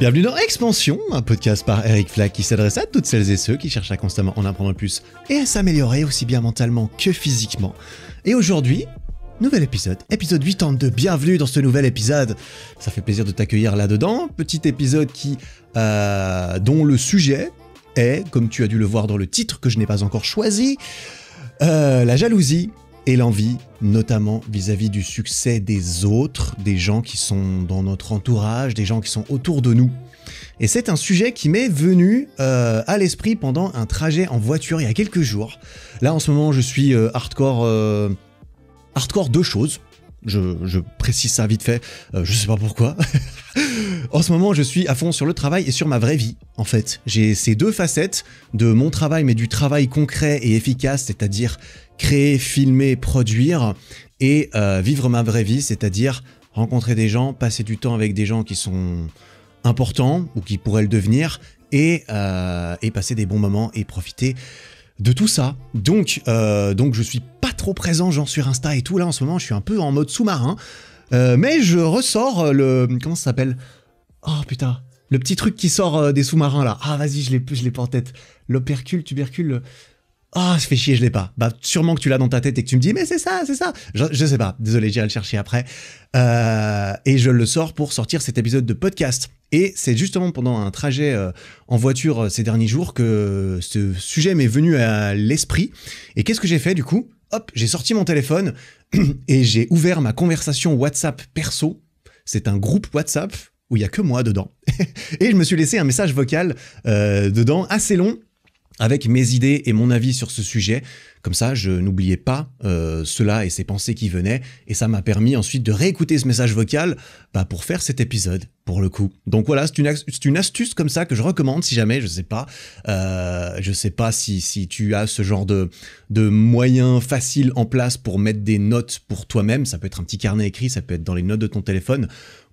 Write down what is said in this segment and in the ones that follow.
Bienvenue dans Expansion, un podcast par Eric Flack qui s'adresse à toutes celles et ceux qui cherchent à constamment en apprendre plus et à s'améliorer aussi bien mentalement que physiquement. Et aujourd'hui, nouvel épisode, épisode 82, bienvenue dans ce nouvel épisode. Ça fait plaisir de t'accueillir là-dedans, petit épisode qui euh, dont le sujet est, comme tu as dû le voir dans le titre que je n'ai pas encore choisi, euh, la jalousie et l'envie, notamment vis-à-vis du succès des autres, des gens qui sont dans notre entourage, des gens qui sont autour de nous. Et c'est un sujet qui m'est venu euh, à l'esprit pendant un trajet en voiture il y a quelques jours. Là en ce moment je suis euh, hardcore... Euh, hardcore deux choses. Je, je, précise ça vite fait, je sais pas pourquoi. en ce moment, je suis à fond sur le travail et sur ma vraie vie, en fait. J'ai ces deux facettes de mon travail, mais du travail concret et efficace, c'est-à-dire créer, filmer, produire et euh, vivre ma vraie vie, c'est-à-dire rencontrer des gens, passer du temps avec des gens qui sont importants ou qui pourraient le devenir et, euh, passer des bons moments et profiter de tout ça. Donc, je euh, donc je suis pas trop présent genre sur Insta et tout là en ce moment, je suis un peu en mode sous-marin. mais je ressors le... Comment ça s'appelle Oh putain le petit truc qui sort des sous-marins là. Ah vas-y, je l'ai je l'ai pas en tête. L'opercule, tubercule, ah, oh, ça chier, je l'ai pas. Bah, sûrement que tu l'as dans ta tête et que tu me dis, mais c'est ça, c'est ça. Je, sais pas. Désolé, j'irai le chercher après. Euh, et je le sors pour sortir cet épisode de podcast. Et c'est justement pendant un trajet euh, en voiture euh, ces derniers jours que ce sujet m'est venu à l'esprit. Et qu'est-ce que j'ai fait du coup Hop, j'ai sorti mon téléphone et j'ai ouvert ma conversation WhatsApp perso. C'est un groupe WhatsApp où il y a que moi dedans. et je me suis laissé un message vocal dedans assez long avec mes idées et mon avis sur ce sujet. Comme ça, je n'oubliais pas euh, cela et ces pensées qui venaient, et ça m'a permis ensuite de réécouter ce message vocal bah, pour faire cet épisode, pour le coup. Donc voilà, c'est une, astuce comme ça que je recommande si jamais, je sais pas, euh, je sais pas si, tu as ce genre de moyens faciles en place pour mettre des notes pour toi-même. Ça peut être un petit carnet écrit, ça peut être dans les notes de ton téléphone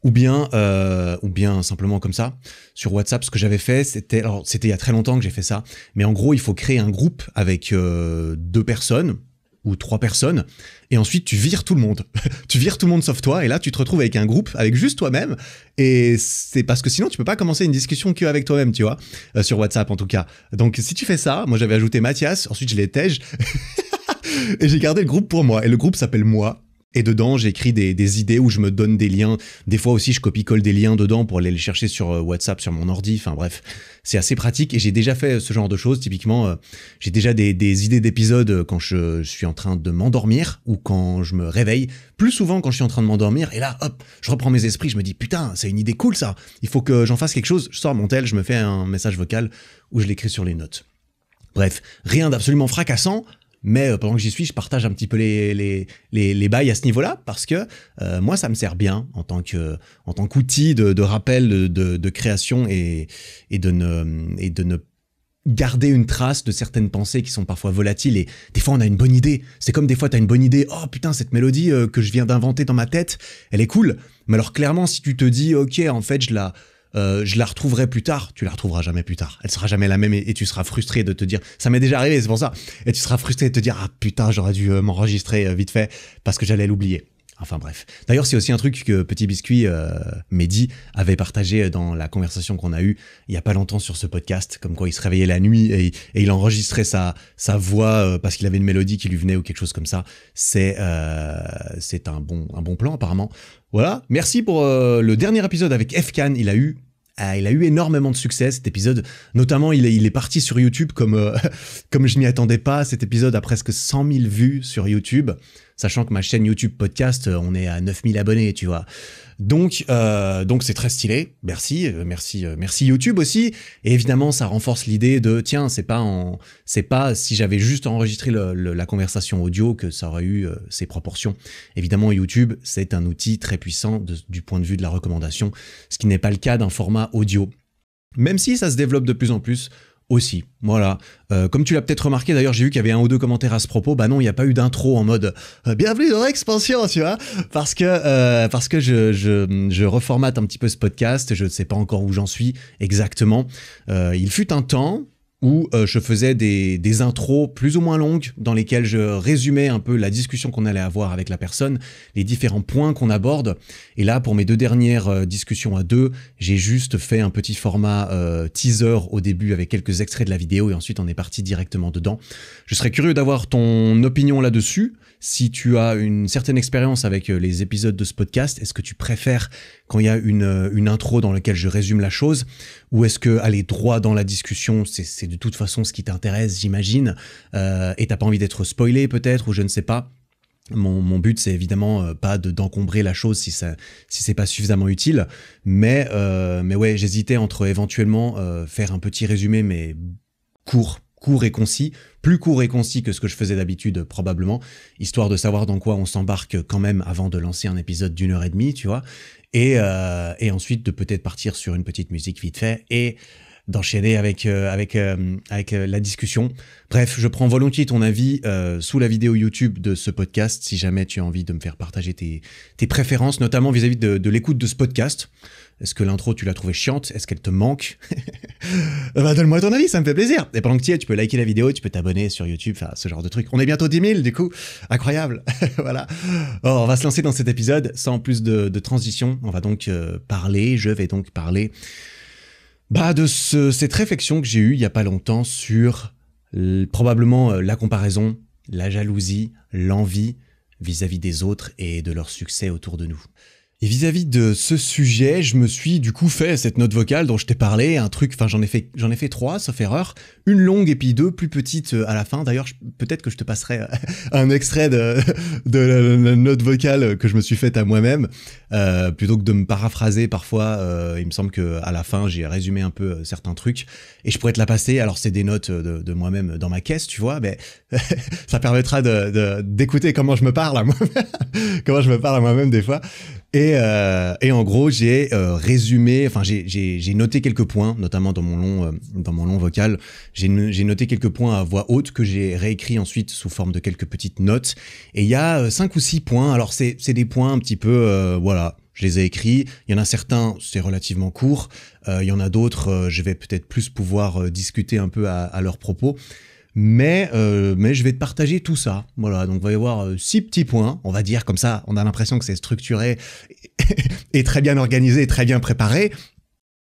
ou bien, euh, ou bien simplement comme ça sur WhatsApp. Ce que j'avais fait, c'était alors c'était il y a très longtemps que j'ai fait ça, mais en gros il faut créer un groupe avec euh, deux personnes ou trois personnes, et ensuite tu vires tout le monde. tu vires tout le monde sauf toi, et là tu te retrouves avec un groupe, avec juste toi-même, et c'est parce que sinon tu peux pas commencer une discussion que avec toi-même, tu vois, euh, sur WhatsApp en tout cas. Donc si tu fais ça, moi j'avais ajouté Mathias, ensuite je l'ai tège, et j'ai gardé le groupe pour moi, et le groupe s'appelle Moi, et dedans, j'écris des, idées où je me donne des liens. Des fois aussi, je copie-colle des liens dedans pour aller les chercher sur euh, WhatsApp, sur mon ordi. Enfin bref, c'est assez pratique. Et j'ai déjà fait ce genre de choses. Typiquement, euh, j'ai déjà des, idées d'épisodes euh, quand je, suis en train de m'endormir ou quand je me réveille. Plus souvent quand je suis en train de m'endormir. Et là, hop, je reprends mes esprits. Je me dis, putain, c'est une idée cool ça. Il faut que j'en fasse quelque chose. Je sors mon tel, je me fais un message vocal où je l'écris sur les notes. Bref, rien d'absolument fracassant, mais euh, pendant que j'y suis, je partage un petit peu les, les, bails à ce niveau-là, parce que euh, moi, ça me sert bien en tant que en tant qu'outil de, rappel, de, création et, et, de ne, et de ne garder une trace de certaines pensées qui sont parfois volatiles et des fois on a une bonne idée. C'est comme des fois tu as une bonne idée, oh putain cette mélodie euh, que je viens d'inventer dans ma tête, elle est cool. Mais alors clairement si tu te dis OK, en fait, je la euh, je la retrouverai plus tard, tu la retrouveras jamais plus tard. Elle sera jamais la même et, et tu seras frustré de te dire, ça m'est déjà arrivé, c'est pour ça, et tu seras frustré de te dire, ah putain, j'aurais dû euh, m'enregistrer euh, vite fait parce que j'allais l'oublier. Enfin bref. D'ailleurs, c'est aussi un truc que Petit Biscuit, euh, Mehdi, avait partagé euh, dans la conversation qu'on a eue il y a pas longtemps sur ce podcast, comme quoi il se réveillait la nuit et, il enregistrait sa, voix euh, parce qu'il avait une mélodie qui lui venait ou quelque chose comme ça. C'est euh, un bon, un bon plan apparemment. Voilà, merci pour le dernier épisode avec Fcan. il a eu ah, il a eu énormément de succès cet épisode. Notamment, il est, parti sur YouTube comme, comme je m'y attendais pas. Cet épisode a presque 100 000 vues sur YouTube sachant que ma chaîne YouTube podcast, euh, on est à 9000 abonnés, tu vois. Donc, euh, donc c'est très stylé. Merci, euh, merci, merci YouTube aussi. Et évidemment, ça renforce l'idée de tiens, c'est pas en, c'est pas si j'avais juste enregistré la conversation audio que ça aurait eu ses ces proportions. Évidemment, YouTube, c'est un outil très puissant du point de vue de la recommandation, ce qui n'est pas le cas d'un format audio. Même si ça se développe de plus en plus, aussi. Voilà. Euh, comme tu l'as peut-être remarqué, d'ailleurs, j'ai vu qu'il y avait un ou deux commentaires à ce propos. Bah non, il n'y a pas eu d'intro en mode euh, bienvenue dans l'expansion, tu vois, parce que euh, parce que je, je, je, reformate un petit peu ce podcast. Je ne sais pas encore où j'en suis exactement. il fut un temps, où euh, je faisais des, des, intros plus ou moins longues dans lesquelles je résumais un peu la discussion qu'on allait avoir avec la personne, les différents points qu'on aborde. Et là, pour mes deux dernières euh, discussions à deux, j'ai juste fait un petit format euh, teaser au début avec quelques extraits de la vidéo et ensuite on est parti directement dedans. Je serais curieux d'avoir ton opinion là-dessus. Si tu as une certaine expérience avec les épisodes de ce podcast, est-ce que tu préfères quand il y a une, une intro dans laquelle je résume la chose ou est-ce que aller droit dans la discussion, c'est de toute façon ce qui t'intéresse, j'imagine, euh, et t'as pas envie d'être spoilé peut-être, ou je ne sais pas. Mon, but, c'est évidemment euh, pas de, d'encombrer la chose si, si c'est pas suffisamment utile. Mais, euh, mais ouais, j'hésitais entre éventuellement faire un petit résumé, mais court, court et concis, plus court et concis que ce que je faisais d'habitude probablement, histoire de savoir dans quoi on s'embarque quand même avant de lancer un épisode d'une heure et demie, tu vois. Et, et ensuite de peut-être partir sur une petite musique vite fait et d'enchaîner avec, euh, avec, euh, avec euh, la discussion. Bref, je prends volontiers ton avis sous la vidéo YouTube de ce podcast, si jamais tu as envie de me faire partager tes, tes préférences, notamment vis-à-vis de, l'écoute de ce podcast. Est-ce que l'intro, tu l'as trouvée chiante Est-ce qu'elle te manque bah, Donne-moi ton avis, ça me fait plaisir. Et pendant que tu y es, tu peux liker la vidéo, tu peux t'abonner sur YouTube, enfin, ce genre de truc. On est bientôt 10 000, du coup. Incroyable. voilà. on va se lancer dans cet épisode sans plus de, de transition. On va donc parler, je vais donc parler bah de ce, cette réflexion que j'ai eue il y a pas longtemps sur probablement euh, la comparaison, la jalousie, l'envie vis-à-vis des autres et de leur succès autour de nous. Et vis-à-vis de ce sujet, je me suis du coup fait cette note vocale dont je t'ai parlé, un truc, enfin j'en ai fait, j'en ai fait trois, sauf erreur, une longue et puis deux plus petites euh, à la fin. D'ailleurs, peut-être que je te passerai euh, un extrait de, de la, note vocale que je me suis faite à moi-même, euh, plutôt que de me paraphraser parfois. il me semble que à la fin, j'ai résumé un peu certains trucs et je pourrais te la passer. Alors c'est des notes de, moi-même dans ma caisse, tu vois, mais ça permettra d'écouter de, d'écouter comment je me parle à moi comment je me parle à moi-même des fois. Et, euh, et, en gros, j'ai euh, résumé, enfin j'ai noté quelques points, notamment dans mon long, euh, dans mon long vocal. J'ai noté quelques points à voix haute que j'ai réécrit ensuite sous forme de quelques petites notes. Et il y a euh, cinq ou six points. Alors c'est des points un petit peu, voilà, je les ai écrits. Il y en a certains, c'est relativement court. il y en a d'autres, je vais peut-être plus pouvoir discuter un peu à, à leurs propos. Mais, euh, mais je vais te partager tout ça. Voilà, donc il va y avoir euh, six petits points, on va dire comme ça, on a l'impression que c'est structuré et très bien organisé très bien préparé.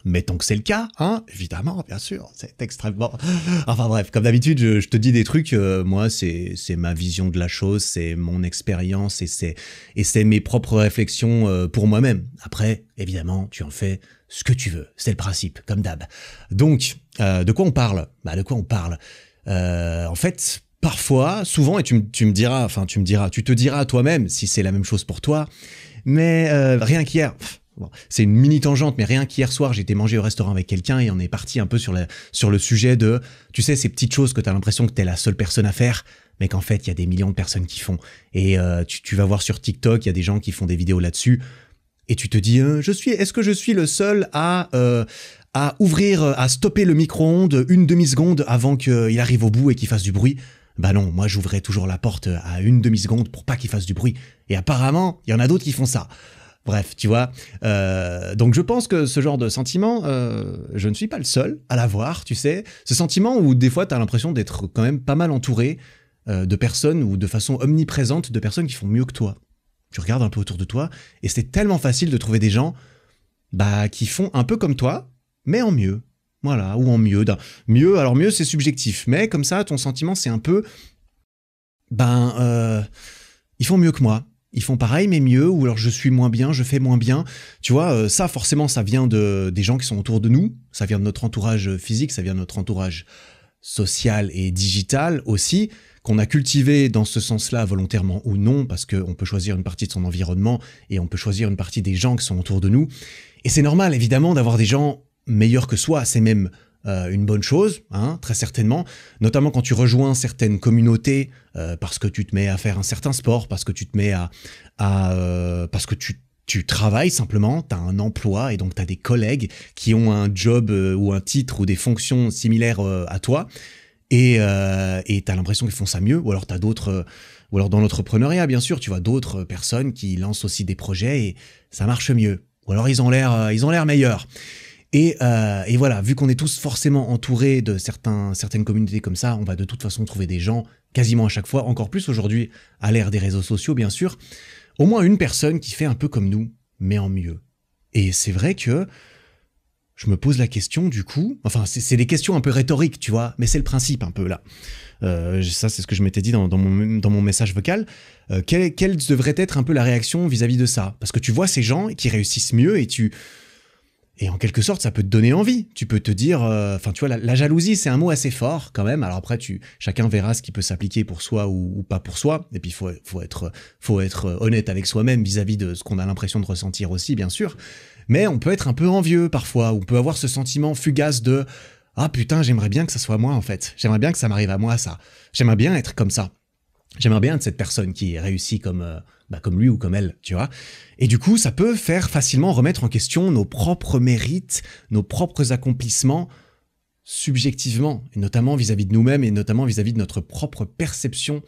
Mettons que c'est le cas, hein, évidemment, bien sûr, c'est extrêmement... Enfin bref, comme d'habitude, je, te dis des trucs, euh, moi, c'est ma vision de la chose, c'est mon expérience et c'est mes propres réflexions pour moi-même. Après, évidemment, tu en fais ce que tu veux, c'est le principe, comme d'hab. Donc, de quoi on parle Bah, de quoi on parle euh, en fait, parfois, souvent, et tu, me diras, enfin, tu me diras, tu te diras toi-même si c'est la même chose pour toi, mais euh, rien qu'hier. c'est une mini tangente, mais rien qu'hier soir, j'étais mangé au restaurant avec quelqu'un et on est parti un peu sur, sur le sujet de, tu sais, ces petites choses que tu as l'impression que tu es la seule personne à faire, mais qu'en fait, il y a des millions de personnes qui font. Et euh, tu, tu, vas voir sur TikTok, il y a des gens qui font des vidéos là-dessus et tu te dis, euh, je suis, est-ce que je suis le seul à euh, à ouvrir, à stopper le micro-ondes une demi-seconde avant qu'il arrive au bout et qu'il fasse du bruit Bah non, moi j'ouvrais toujours la porte à une demi-seconde pour pas qu'il fasse du bruit. Et apparemment, il y en a d'autres qui font ça. Bref, tu vois. Euh, donc je pense que ce genre de sentiment, je ne suis pas le seul à l'avoir, tu sais. Ce sentiment où des fois, tu as l'impression d'être quand même pas mal entouré de personnes ou de façon omniprésente de personnes qui font mieux que toi. Tu regardes un peu autour de toi et c'est tellement facile de trouver des gens bah, qui font un peu comme toi, mais en mieux. Voilà, ou en mieux. Mieux, alors mieux, c'est subjectif, mais comme ça, ton sentiment, c'est un peu. Ben, euh, ils font mieux que moi. Ils font pareil, mais mieux, ou alors je suis moins bien, je fais moins bien. Tu vois, euh, ça, forcément, ça vient de, des gens qui sont autour de nous, ça vient de notre entourage physique, ça vient de notre entourage social et digital aussi qu'on a cultivé dans ce sens-là volontairement ou non, parce qu'on peut choisir une partie de son environnement et on peut choisir une partie des gens qui sont autour de nous. Et c'est normal, évidemment, d'avoir des gens meilleurs que soi, c'est même euh, une bonne chose, hein, très certainement, notamment quand tu rejoins certaines communautés, euh, parce que tu te mets à faire un certain sport, parce que tu te mets à... Euh, parce que tu tu travailles simplement, tu as un emploi et donc tu as des collègues qui ont un job ou un titre ou des fonctions similaires à toi. Et euh, tu as l'impression qu'ils font ça mieux. Ou alors, tu as d'autres. Euh, ou alors, dans l'entrepreneuriat, bien sûr, tu vois d'autres personnes qui lancent aussi des projets et ça marche mieux. Ou alors, ils ont l'air, euh, ils ont l'air meilleurs. Euh, et, voilà, vu qu'on est tous forcément entourés de certains, certaines communautés comme ça, on va de toute façon trouver des gens quasiment à chaque fois, encore plus aujourd'hui à l'ère des réseaux sociaux bien sûr, au moins une personne qui fait un peu comme nous, mais en mieux. Et c'est vrai que je me pose la question du coup, enfin c'est des questions un peu rhétoriques, tu vois, mais c'est le principe un peu là. Euh, ça c'est ce que je m'étais dit dans, mon, message vocal, euh, quelle, devrait être un peu la réaction vis-à-vis de ça Parce que tu vois ces gens qui réussissent mieux et tu... Et en quelque sorte, ça peut te donner envie. Tu peux te dire, euh, enfin, tu vois, la, jalousie, c'est un mot assez fort quand même. Alors après, tu, chacun verra ce qui peut s'appliquer pour soi ou, pas pour soi. Et puis, faut, faut être, faut être honnête avec soi-même vis-à-vis de ce qu'on a l'impression de ressentir aussi, bien sûr mais on peut être un peu envieux parfois, on peut avoir ce sentiment fugace de ah putain, j'aimerais bien que ça soit moi en fait, j'aimerais bien que ça m'arrive à moi ça, j'aimerais bien être comme ça, j'aimerais bien être cette personne qui réussit comme euh, bah, comme lui ou comme elle, tu vois. Et du coup, ça peut faire facilement remettre en question nos propres mérites, nos propres accomplissements subjectivement, et notamment vis-à-vis de nous-mêmes et notamment vis à -vis de notre propre perception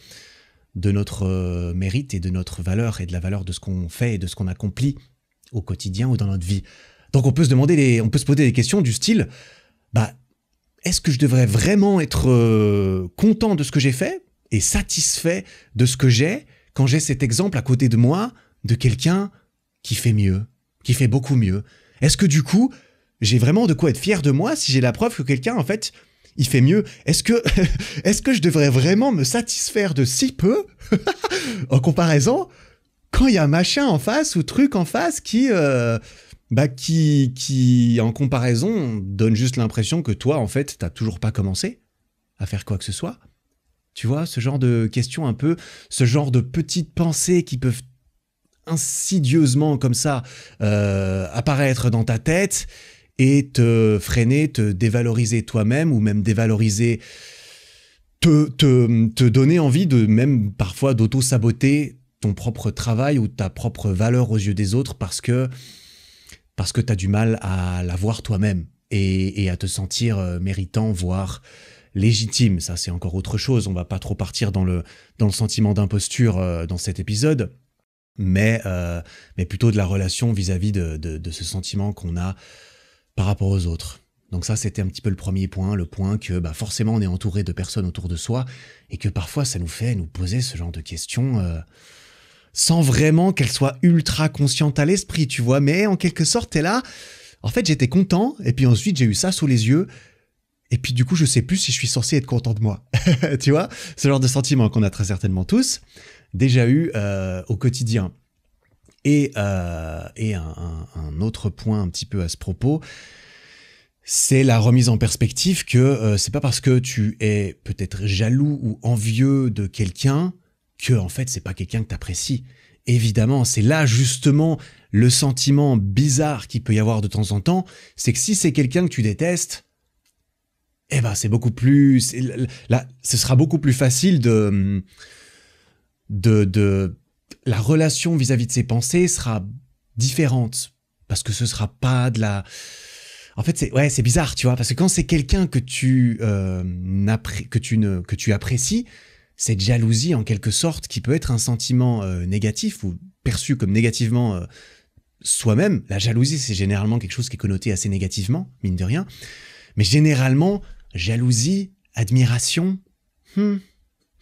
de notre euh, mérite et de notre valeur et de la valeur de ce qu'on fait et de ce qu'on accomplit au quotidien ou dans notre vie. Donc on peut se demander, on peut se poser des questions du style, bah, est-ce que je devrais vraiment être euh, content de ce que j'ai fait et satisfait de ce que j'ai quand j'ai cet exemple à côté de moi de quelqu'un qui fait mieux, qui fait beaucoup mieux Est-ce que du coup, j'ai vraiment de quoi être fier de moi si j'ai la preuve que quelqu'un, en fait, il fait mieux. Est-ce que, est-ce que je devrais vraiment me satisfaire de si peu en comparaison quand il y a un machin en face ou truc en face qui, euh, bah, qui, qui, en comparaison, donne juste l'impression que toi, en fait, t'as toujours pas commencé à faire quoi que ce soit. Tu vois, ce genre de questions un peu, ce genre de petites pensées qui peuvent insidieusement comme ça euh, apparaître dans ta tête et te freiner, te dévaloriser toi-même ou même dévaloriser, te, te, te donner envie de même parfois d'auto-saboter ton propre travail ou ta propre valeur aux yeux des autres parce que parce que tu as du mal à la voir toi-même et, à te sentir euh, méritant, voire légitime. Ça, c'est encore autre chose. On va pas trop partir dans le, dans le sentiment d'imposture euh, dans cet épisode, mais, euh, mais plutôt de la relation vis-à-vis de, de, ce sentiment qu'on a par rapport aux autres. Donc ça, c'était un petit peu le premier point, le point que bah, forcément on est entouré de personnes autour de soi et que parfois ça nous fait nous poser ce genre de questions. Euh, sans vraiment qu'elle soit ultra consciente à l'esprit, tu vois, mais en quelque sorte, t'es là. En fait, j'étais content, et puis ensuite, j'ai eu ça sous les yeux, et puis du coup, je sais plus si je suis censé être content de moi. tu vois, ce genre de sentiment qu'on a très certainement tous déjà eu euh, au quotidien. Et, euh, un, autre point un petit peu à ce propos, c'est la remise en perspective que euh, c'est pas parce que tu es peut-être jaloux ou envieux de quelqu'un que en fait c'est pas quelqu'un que t'apprécies. Évidemment, c'est là justement le sentiment bizarre qu'il peut y avoir de temps en temps, c'est que si c'est quelqu'un que tu détestes, eh ben c'est beaucoup plus, là, ce sera beaucoup plus facile de, de, la relation vis-à-vis de ses pensées sera différente parce que ce sera pas de la, en fait, c'est ouais, c'est bizarre, tu vois, parce que quand c'est quelqu'un que tu euh, que ne que tu apprécies, cette jalousie en quelque sorte qui peut être un sentiment euh, négatif ou perçu comme négativement euh, soi-même. La jalousie, c'est généralement quelque chose qui est connoté assez négativement, mine de rien. Mais généralement, jalousie, admiration, hmm,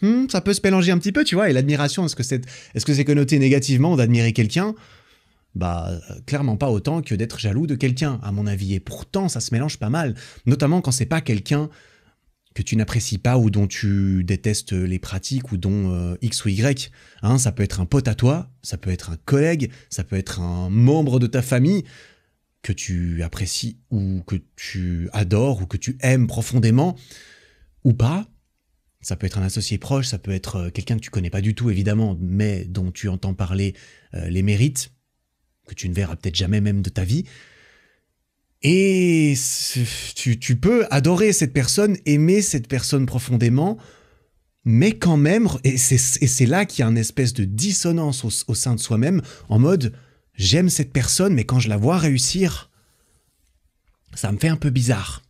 hmm, ça peut se mélanger un petit peu, tu vois. Et l'admiration, est-ce que c'est est -ce c'est connoté négativement d'admirer quelqu'un bah, clairement pas autant que d'être jaloux de quelqu'un, à mon avis. Et pourtant, ça se mélange pas mal, notamment quand c'est pas quelqu'un que tu n'apprécies pas ou dont tu détestes les pratiques ou dont euh, X ou Y. Hein, ça peut être un pote à toi, ça peut être un collègue, ça peut être un membre de ta famille que tu apprécies ou que tu adores ou que tu aimes profondément ou pas. Ça peut être un associé proche, ça peut être euh, quelqu'un que tu connais pas du tout évidemment, mais dont tu entends parler euh, les mérites, que tu ne verras peut-être jamais même de ta vie. Et tu, peux adorer cette personne, aimer cette personne profondément, mais quand même, et c'est là qu'il y a une espèce de dissonance au sein de soi-même, en mode j'aime cette personne, mais quand je la vois réussir, ça me fait un peu bizarre.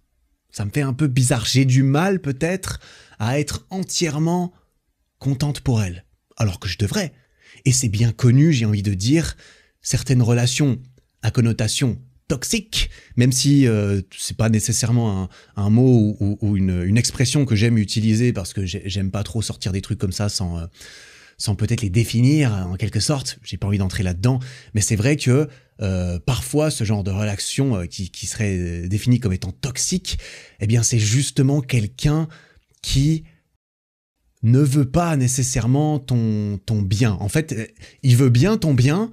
Ça me fait un peu bizarre. J'ai du mal peut-être à être entièrement contente pour elle, alors que je devrais. Et c'est bien connu, j'ai envie de dire, certaines relations à connotation toxique, même si ce euh, c'est pas nécessairement un, mot ou, une, expression que j'aime utiliser parce que j'aime pas trop sortir des trucs comme ça euh, sans, peut-être les définir en quelque sorte. J'ai pas envie d'entrer là-dedans, mais c'est vrai que euh, parfois ce genre de relation qui, serait défini comme étant toxique, eh bien c'est justement quelqu'un qui ne veut pas nécessairement ton, ton bien. En fait, il veut bien ton bien,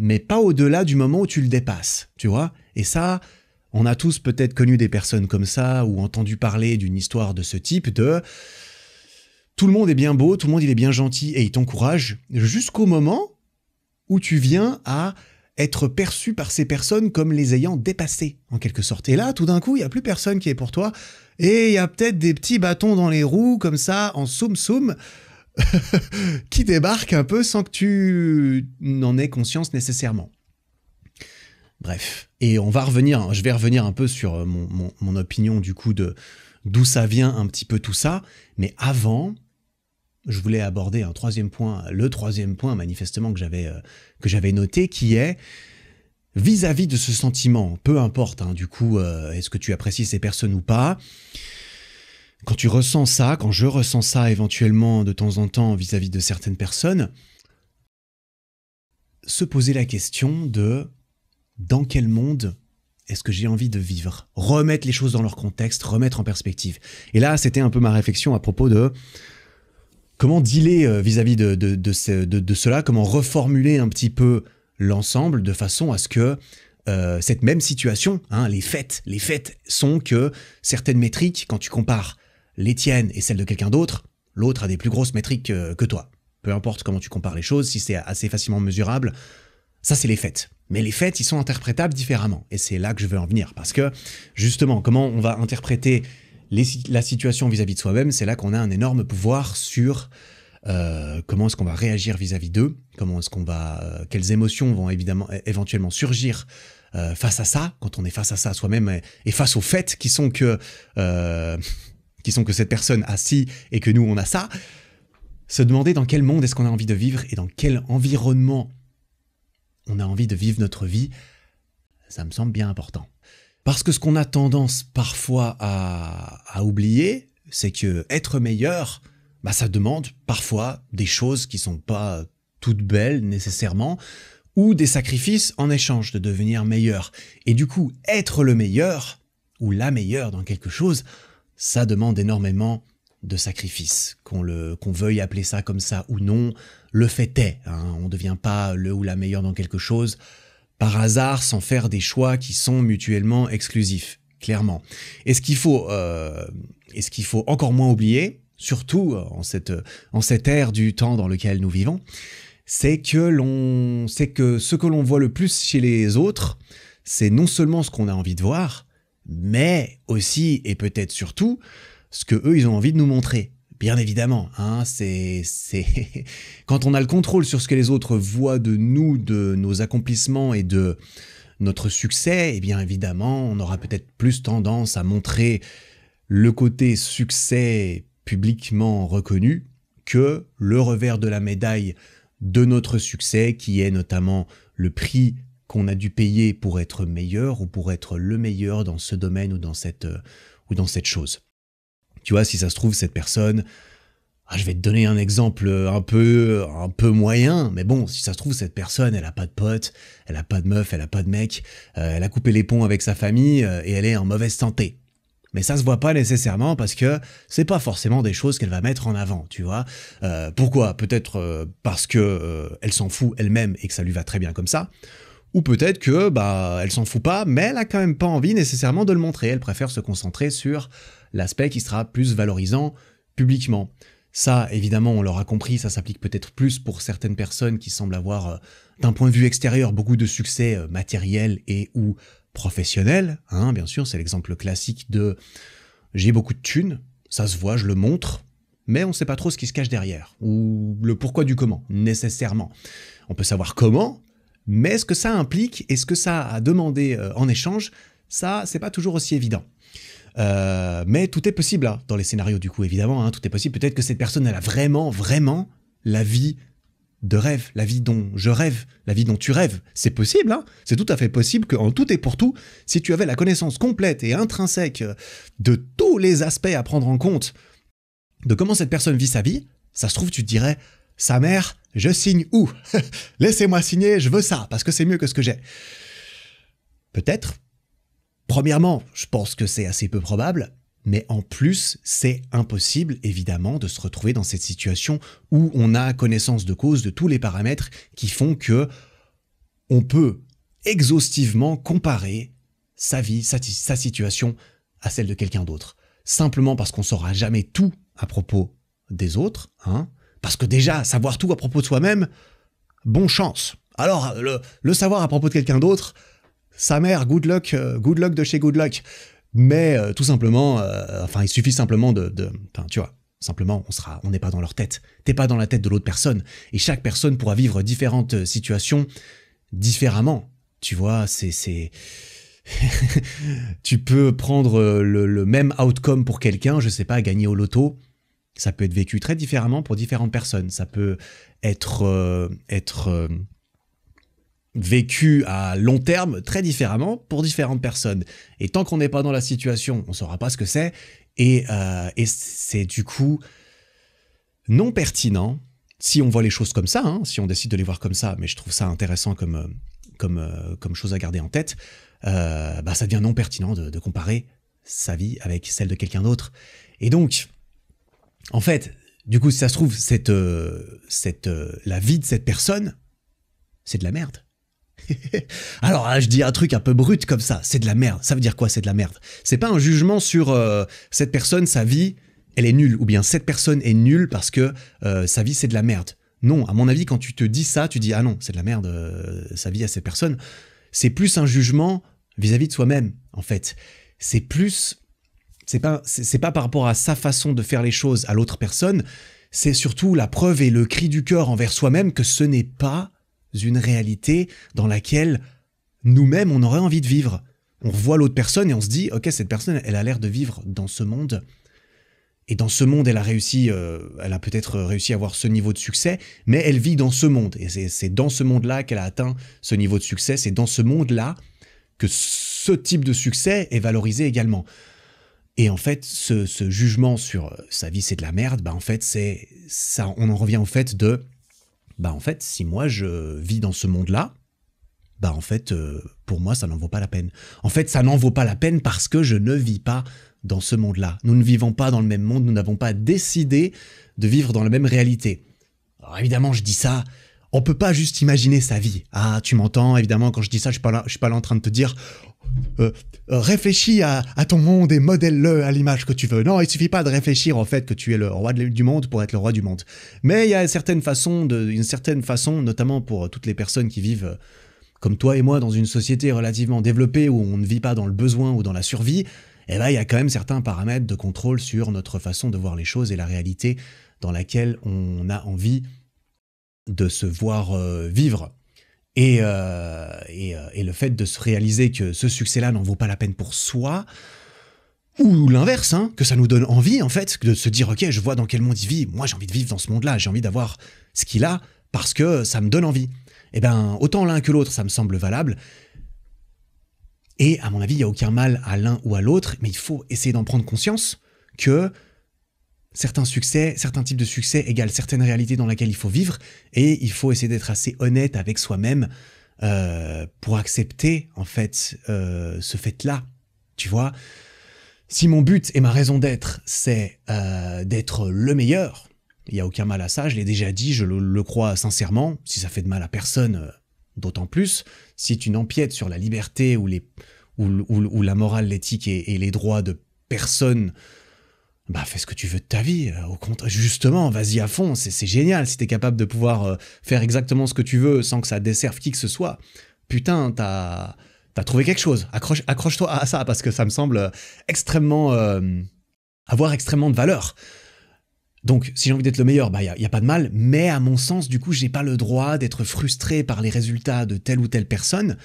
mais pas au-delà du moment où tu le dépasses, tu vois. Et ça, on a tous peut-être connu des personnes comme ça ou entendu parler d'une histoire de ce type de tout le monde est bien beau, tout le monde il est bien gentil et il t'encourage jusqu'au moment où tu viens à être perçu par ces personnes comme les ayant dépassés, en quelque sorte. Et là, tout d'un coup, il n'y a plus personne qui est pour toi. Et il y a peut-être des petits bâtons dans les roues, comme ça, en soum-soum, qui débarque un peu sans que tu n'en aies conscience nécessairement. Bref, et on va revenir, je vais revenir un peu sur euh, mon, opinion du coup de d'où ça vient un petit peu tout ça, mais avant, je voulais aborder un troisième point, le troisième point manifestement que j'avais euh, que j'avais noté, qui est vis-à-vis de ce sentiment, peu importe hein, du coup, euh, est-ce que tu apprécies ces personnes ou pas, quand tu ressens ça, quand je ressens ça éventuellement de temps en temps vis-à-vis de certaines personnes, se poser la question de dans quel monde est-ce que j'ai envie de vivre Remettre les choses dans leur contexte, remettre en perspective. Et là, c'était un peu ma réflexion à propos de comment dealer euh, vis-à-vis de, de, cela, comment reformuler un petit peu l'ensemble de façon à ce que euh, cette même situation, hein, les faits les faits sont que certaines métriques, quand tu compares les tiennes et celles de quelqu'un d'autre, l'autre a des plus grosses métriques que, toi. Peu importe comment tu compares les choses, si c'est assez facilement mesurable, ça c'est les faits. Mais les faits, ils sont interprétables différemment. Et c'est là que je veux en venir. Parce que justement, comment on va interpréter la situation vis-à-vis de soi-même, c'est là qu'on a un énorme pouvoir sur euh, comment est-ce qu'on va réagir vis-à-vis d'eux, comment est-ce qu'on va, euh, quelles émotions vont évidemment éventuellement surgir euh, face à ça, quand on est face à ça soi-même et, face aux faits qui sont que qui sont que cette personne a ci et que nous on a ça, se demander dans quel monde est-ce qu'on a envie de vivre et dans quel environnement on a envie de vivre notre vie, ça me semble bien important. Parce que ce qu'on a tendance parfois à, oublier, c'est que être meilleur, bah ça demande parfois des choses qui sont pas toutes belles nécessairement, ou des sacrifices en échange de devenir meilleur. Et du coup, être le meilleur, ou la meilleure dans quelque chose, ça demande énormément de sacrifices. Qu'on veuille appeler ça comme ça ou non, le fait est. Hein, on ne devient pas le ou la meilleure dans quelque chose par hasard sans faire des choix qui sont mutuellement exclusifs, clairement. Et ce qu'il faut, euh, faut encore moins oublier, surtout euh, en cette, en cette ère du temps dans lequel nous vivons, c'est que c'est que ce que l'on voit le plus chez les autres, c'est non seulement ce qu'on a envie de voir, mais aussi et peut-être surtout ce que eux ils ont envie de nous montrer. Bien évidemment, hein, c'est quand on a le contrôle sur ce que les autres voient de nous, de nos accomplissements et de notre succès, et eh bien évidemment, on aura peut-être plus tendance à montrer le côté succès publiquement reconnu que le revers de la médaille de notre succès, qui est notamment le prix qu'on a dû payer pour être meilleur ou pour être le meilleur dans ce domaine ou dans cette, euh, ou dans cette chose. Tu vois, si ça se trouve, cette personne, ah, je vais te donner un exemple euh, un peu, euh, un peu moyen, mais bon, si ça se trouve, cette personne, elle n'a pas de pote, elle n'a pas de meuf, elle n'a pas de mec, elle a coupé les ponts avec sa famille et elle est en mauvaise santé. Mais ça se voit pas nécessairement parce que c'est pas forcément des choses qu'elle va mettre en avant, tu vois. pourquoi Peut-être parce que elle s'en fout elle-même et que ça lui va très bien comme ça, ou peut-être que bah elle s'en fout pas, mais elle a quand même pas envie nécessairement de le montrer. Elle préfère se concentrer sur l'aspect qui sera plus valorisant publiquement. Ça, évidemment, on l'aura compris, ça s'applique peut-être plus pour certaines personnes qui semblent avoir, euh, d'un point de vue extérieur, beaucoup de succès euh, matériel et ou professionnel. Hein, bien sûr, c'est l'exemple classique de j'ai beaucoup de thunes, ça se voit, je le montre, mais on ne sait pas trop ce qui se cache derrière, ou le pourquoi du comment, nécessairement. On peut savoir comment, mais ce que ça implique et ce que ça a demandé euh, en échange, ça, c'est pas toujours aussi évident. Euh, mais tout est possible hein, dans les scénarios du coup, évidemment, hein, tout est possible. Peut-être que cette personne, elle a vraiment, vraiment la vie de rêve, la vie dont je rêve, la vie dont tu rêves. C'est possible, hein. c'est tout à fait possible qu'en tout et pour tout, si tu avais la connaissance complète et intrinsèque euh, de tous les aspects à prendre en compte de comment cette personne vit sa vie, ça se trouve, tu dirais, sa mère, je signe où Laissez-moi signer, je veux ça, parce que c'est mieux que ce que j'ai. Peut-être. Premièrement, je pense que c'est assez peu probable, mais en plus, c'est impossible, évidemment, de se retrouver dans cette situation où on a connaissance de cause de tous les paramètres qui font que on peut exhaustivement comparer sa vie, sa, situation à celle de quelqu'un d'autre. Simplement parce qu'on saura jamais tout à propos des autres, hein, parce que déjà, savoir tout à propos de soi-même, bon chance. Alors, le, savoir à propos de quelqu'un d'autre, sa mère, good luck, euh, good luck de chez good luck. Mais euh, tout simplement, euh, enfin, il suffit simplement de, enfin, tu vois, simplement, on sera, on n'est pas dans leur tête. T'es pas dans la tête de l'autre personne, et chaque personne pourra vivre différentes situations différemment. Tu vois, c'est, tu peux prendre le, le, même outcome pour quelqu'un, je sais pas, gagner au loto, ça peut être vécu très différemment pour différentes personnes. Ça peut être, euh, être euh, vécu à long terme très différemment pour différentes personnes. Et tant qu'on n'est pas dans la situation, on ne saura pas ce que c'est. Euh, et, c'est du coup non pertinent si on voit les choses comme ça, hein, si on décide de les voir comme ça. Mais je trouve ça intéressant comme, comme, comme chose à garder en tête. Bah, ça devient non pertinent de, de comparer sa vie avec celle de quelqu'un d'autre. Et donc, en fait, du coup, si ça se trouve, euh, euh, la vie de cette personne, c'est de la merde. Alors hein, je dis un truc un peu brut comme ça, c'est de la merde. Ça veut dire quoi, c'est de la merde C'est pas un jugement sur euh, cette personne, sa vie, elle est nulle, ou bien cette personne est nulle parce que sa vie, c'est de la merde. Non, à mon avis, quand tu te dis ça, tu dis ah non, c'est de la merde, sa vie à cette personne. C'est plus un jugement vis à -vis de soi-même, en fait. C'est plus c'est pas, pas par rapport à sa façon de faire les choses à l'autre personne, c'est surtout la preuve et le cri du cœur envers soi-même que ce n'est pas une réalité dans laquelle nous-mêmes on aurait envie de vivre. On voit l'autre personne et on se dit, ok, cette personne, elle a l'air de vivre dans ce monde. Et dans ce monde, elle a réussi, euh, elle a peut-être réussi à avoir ce niveau de succès, mais elle vit dans ce monde. Et c'est dans ce monde-là qu'elle a atteint ce niveau de succès. C'est dans ce monde-là que ce type de succès est valorisé également. Et en fait, ce, jugement sur euh, sa vie, c'est de la merde, bah, en fait, c'est ça. On en revient au fait de, bah en fait, si moi je vis dans ce monde-là, bah en fait, euh, pour moi, ça n'en vaut pas la peine. En fait, ça n'en vaut pas la peine parce que je ne vis pas dans ce monde-là. Nous ne vivons pas dans le même monde, nous n'avons pas décidé de vivre dans la même réalité. Alors évidemment, je dis ça, on peut pas juste imaginer sa vie. Ah, tu m'entends, évidemment, quand je dis ça, je suis je suis pas là en train de te dire euh, euh, réfléchis à, ton monde et modèle-le à l'image que tu veux. Non, il suffit pas de réfléchir en fait que tu es le roi du monde pour être le roi du monde. Mais il y a certaines façons une certaine façon, notamment pour euh, toutes les personnes qui vivent comme toi et moi dans une société relativement développée où on ne vit pas dans le besoin ou dans la survie. Eh ben, il y a quand même certains paramètres de contrôle sur notre façon de voir les choses et la réalité dans laquelle on a envie de se voir euh, vivre et, euh, euh, et, le fait de se réaliser que ce succès-là n'en vaut pas la peine pour soi, ou l'inverse, hein, que ça nous donne envie en fait de se dire ok, je vois dans quel monde il vit, moi j'ai envie de vivre dans ce monde-là, j'ai envie d'avoir ce qu'il a parce que ça me donne envie. Eh bien, autant l'un que l'autre, ça me semble valable. Et à mon avis, il n'y a aucun mal à l'un ou à l'autre, mais il faut essayer d'en prendre conscience que certains succès, certains types de succès égale certaines réalités dans lesquelles il faut vivre, et il faut essayer d'être assez honnête avec soi-même euh, pour accepter en fait euh, ce fait-là. Tu vois, si mon but et ma raison d'être, c'est euh, d'être le meilleur, il n'y a aucun mal à ça, je l'ai déjà dit, je le, crois sincèrement, si ça fait de mal à personne, d'autant plus, si tu n'empiètes sur la liberté ou, les, ou, la morale, l'éthique et, les droits de personne bah fais ce que tu veux de ta vie. Euh, au contraire, justement, vas-y à fond, c'est génial si t'es capable de pouvoir euh, faire exactement ce que tu veux sans que ça desserve qui que ce soit. Putain, t'as trouvé quelque chose. Accroche, toi à ça parce que ça me semble euh, extrêmement avoir extrêmement de valeur. Donc, si j'ai envie d'être le meilleur, bah, il n'y a, pas de mal. Mais à mon sens, du coup, j'ai pas le droit d'être frustré par les résultats de telle ou telle personne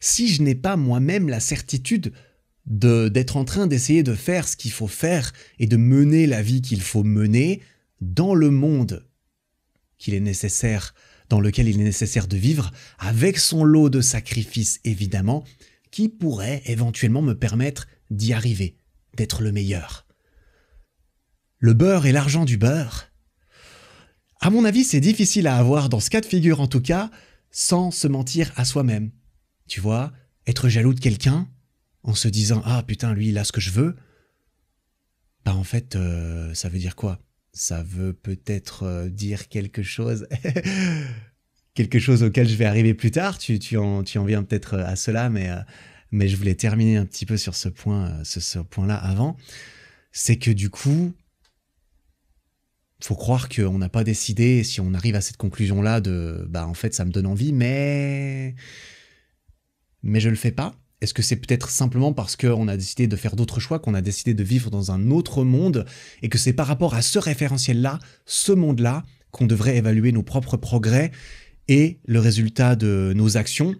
si je n'ai pas moi-même la certitude d'être en train d'essayer de faire ce qu'il faut faire et de mener la vie qu'il faut mener dans le monde qu'il est nécessaire, dans lequel il est nécessaire de vivre, avec son lot de sacrifices évidemment, qui pourrait éventuellement me permettre d'y arriver, d'être le meilleur. Le beurre et l'argent du beurre À mon avis, c'est difficile à avoir dans ce cas de figure en tout cas, sans se mentir à soi-même. Tu vois, être jaloux de quelqu'un, en se disant Ah putain, lui, il a ce que je veux, bah en fait, euh, ça veut dire quoi Ça veut peut-être euh, dire quelque chose. quelque chose auquel je vais arriver plus tard, tu, tu, en, tu en viens peut-être euh, à cela, mais, mais je voulais terminer un petit peu sur ce point, ce, point-là avant, c'est que du coup, faut croire qu'on n'a pas décidé, si on arrive à cette conclusion-là, de bah en fait ça me donne envie, mais mais je le fais pas. Est-ce que c'est peut-être simplement parce qu'on a décidé de faire d'autres choix, qu'on a décidé de vivre dans un autre monde, et que c'est par rapport à ce référentiel-là, ce monde-là, qu'on devrait évaluer nos propres progrès et le résultat de nos actions,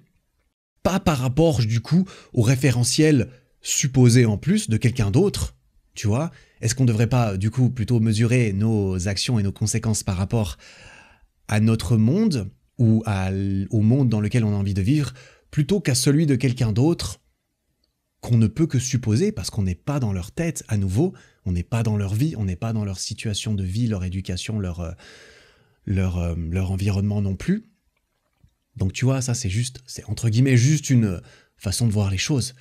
pas par rapport du coup au référentiel supposé en plus de quelqu'un d'autre, tu vois Est-ce qu'on ne devrait pas du coup plutôt mesurer nos actions et nos conséquences par rapport à notre monde ou au monde dans lequel on a envie de vivre plutôt qu'à celui de quelqu'un d'autre, qu'on ne peut que supposer parce qu'on n'est pas dans leur tête à nouveau, on n'est pas dans leur vie, on n'est pas dans leur situation de vie, leur éducation, leur, euh, leur, euh, leur environnement non plus. Donc tu vois, ça c'est juste, c'est entre guillemets juste une euh, façon de voir les choses.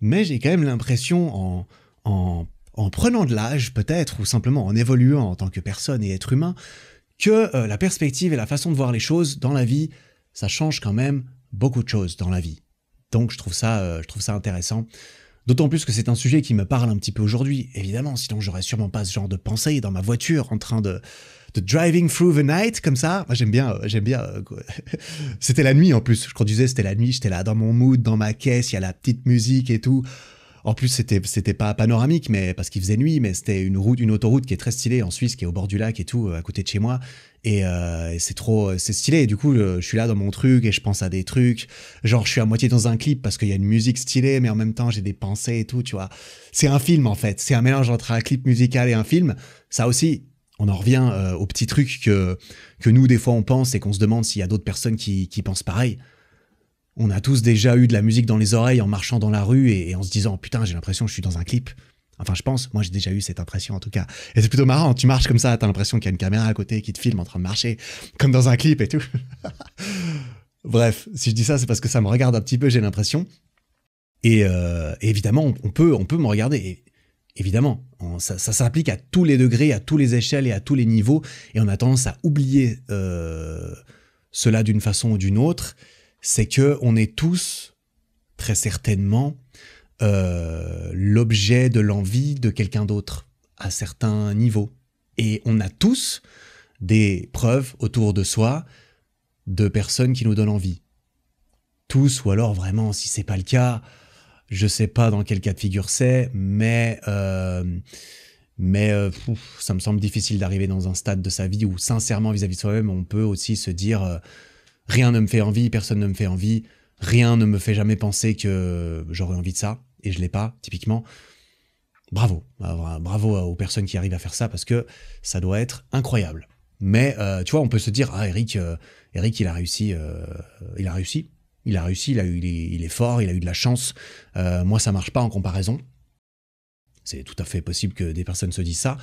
Mais j'ai quand même l'impression en, en, prenant de l'âge peut-être, ou simplement en évoluant en tant que personne et être humain, que la perspective et la façon de voir les choses dans la vie, ça change quand même beaucoup de choses dans la vie. Donc je trouve ça, euh, je trouve ça intéressant. D'autant plus que c'est un sujet qui me parle un petit peu aujourd'hui, évidemment, sinon j'aurais sûrement pas ce genre de pensée dans ma voiture en train de, driving through the night comme ça. Moi j'aime bien, euh, j'aime bien. Euh, c'était la nuit en plus. Je conduisais, c'était la nuit. J'étais là dans mon mood, dans ma caisse. Il y a la petite musique et tout. En plus, c'était c'était pas panoramique, mais parce qu'il faisait nuit, mais c'était une route, une autoroute qui est très stylée en Suisse, qui est au bord du lac et tout, à côté de chez moi. Euh, et, c'est trop, c'est stylé. du coup, euh, je suis là dans mon truc et je pense à des trucs. Genre, je suis à moitié dans un clip parce qu'il y a une musique stylée, mais en même temps, j'ai des pensées et tout, tu vois. C'est un film, en fait. C'est un mélange entre un clip musical et un film. Ça aussi, on en revient euh, au petit truc que, nous, des fois, on pense et qu'on se demande s'il y a d'autres personnes qui, pensent pareil. On a tous déjà eu de la musique dans les oreilles en marchant dans la rue et en se disant, putain, j'ai l'impression que je suis dans un clip. Enfin, je pense, moi j'ai déjà eu cette impression en tout cas. Et c'est plutôt marrant, tu marches comme ça, t'as l'impression qu'il y a une caméra à côté qui te filme en train de marcher, comme dans un clip et tout. Bref, si je dis ça, c'est parce que ça me regarde un petit peu, j'ai l'impression. Et, euh, évidemment, on peut, on peut me regarder. évidemment, ça, s'applique à tous les degrés, à tous les échelles et à tous les niveaux. Et on a tendance à oublier euh, cela d'une façon ou d'une autre. C'est que on est tous, très certainement, euh, l'objet de l'envie de quelqu'un d'autre à certains niveaux. Et on a tous des preuves autour de soi de personnes qui nous donnent envie. Tous, ou alors vraiment, si c'est pas le cas, je sais pas dans quel cas de figure c'est, mais, euh, mais euh, ça me semble difficile d'arriver dans un stade de sa vie où, sincèrement, vis-à-vis de soi-même, on peut aussi se dire rien ne me fait envie, personne ne me fait envie, rien ne me fait jamais penser que j'aurais envie de ça et je l'ai pas, typiquement, bravo. Bravo aux personnes qui arrivent à faire ça parce que ça doit être incroyable. Mais euh, tu vois, on peut se dire, ah Eric, euh, Eric il a réussi, euh, il a réussi, il a réussi, il, a eu, est, il est, fort, il a eu de la chance. moi, ça marche pas en comparaison. C'est tout à fait possible que des personnes se disent ça.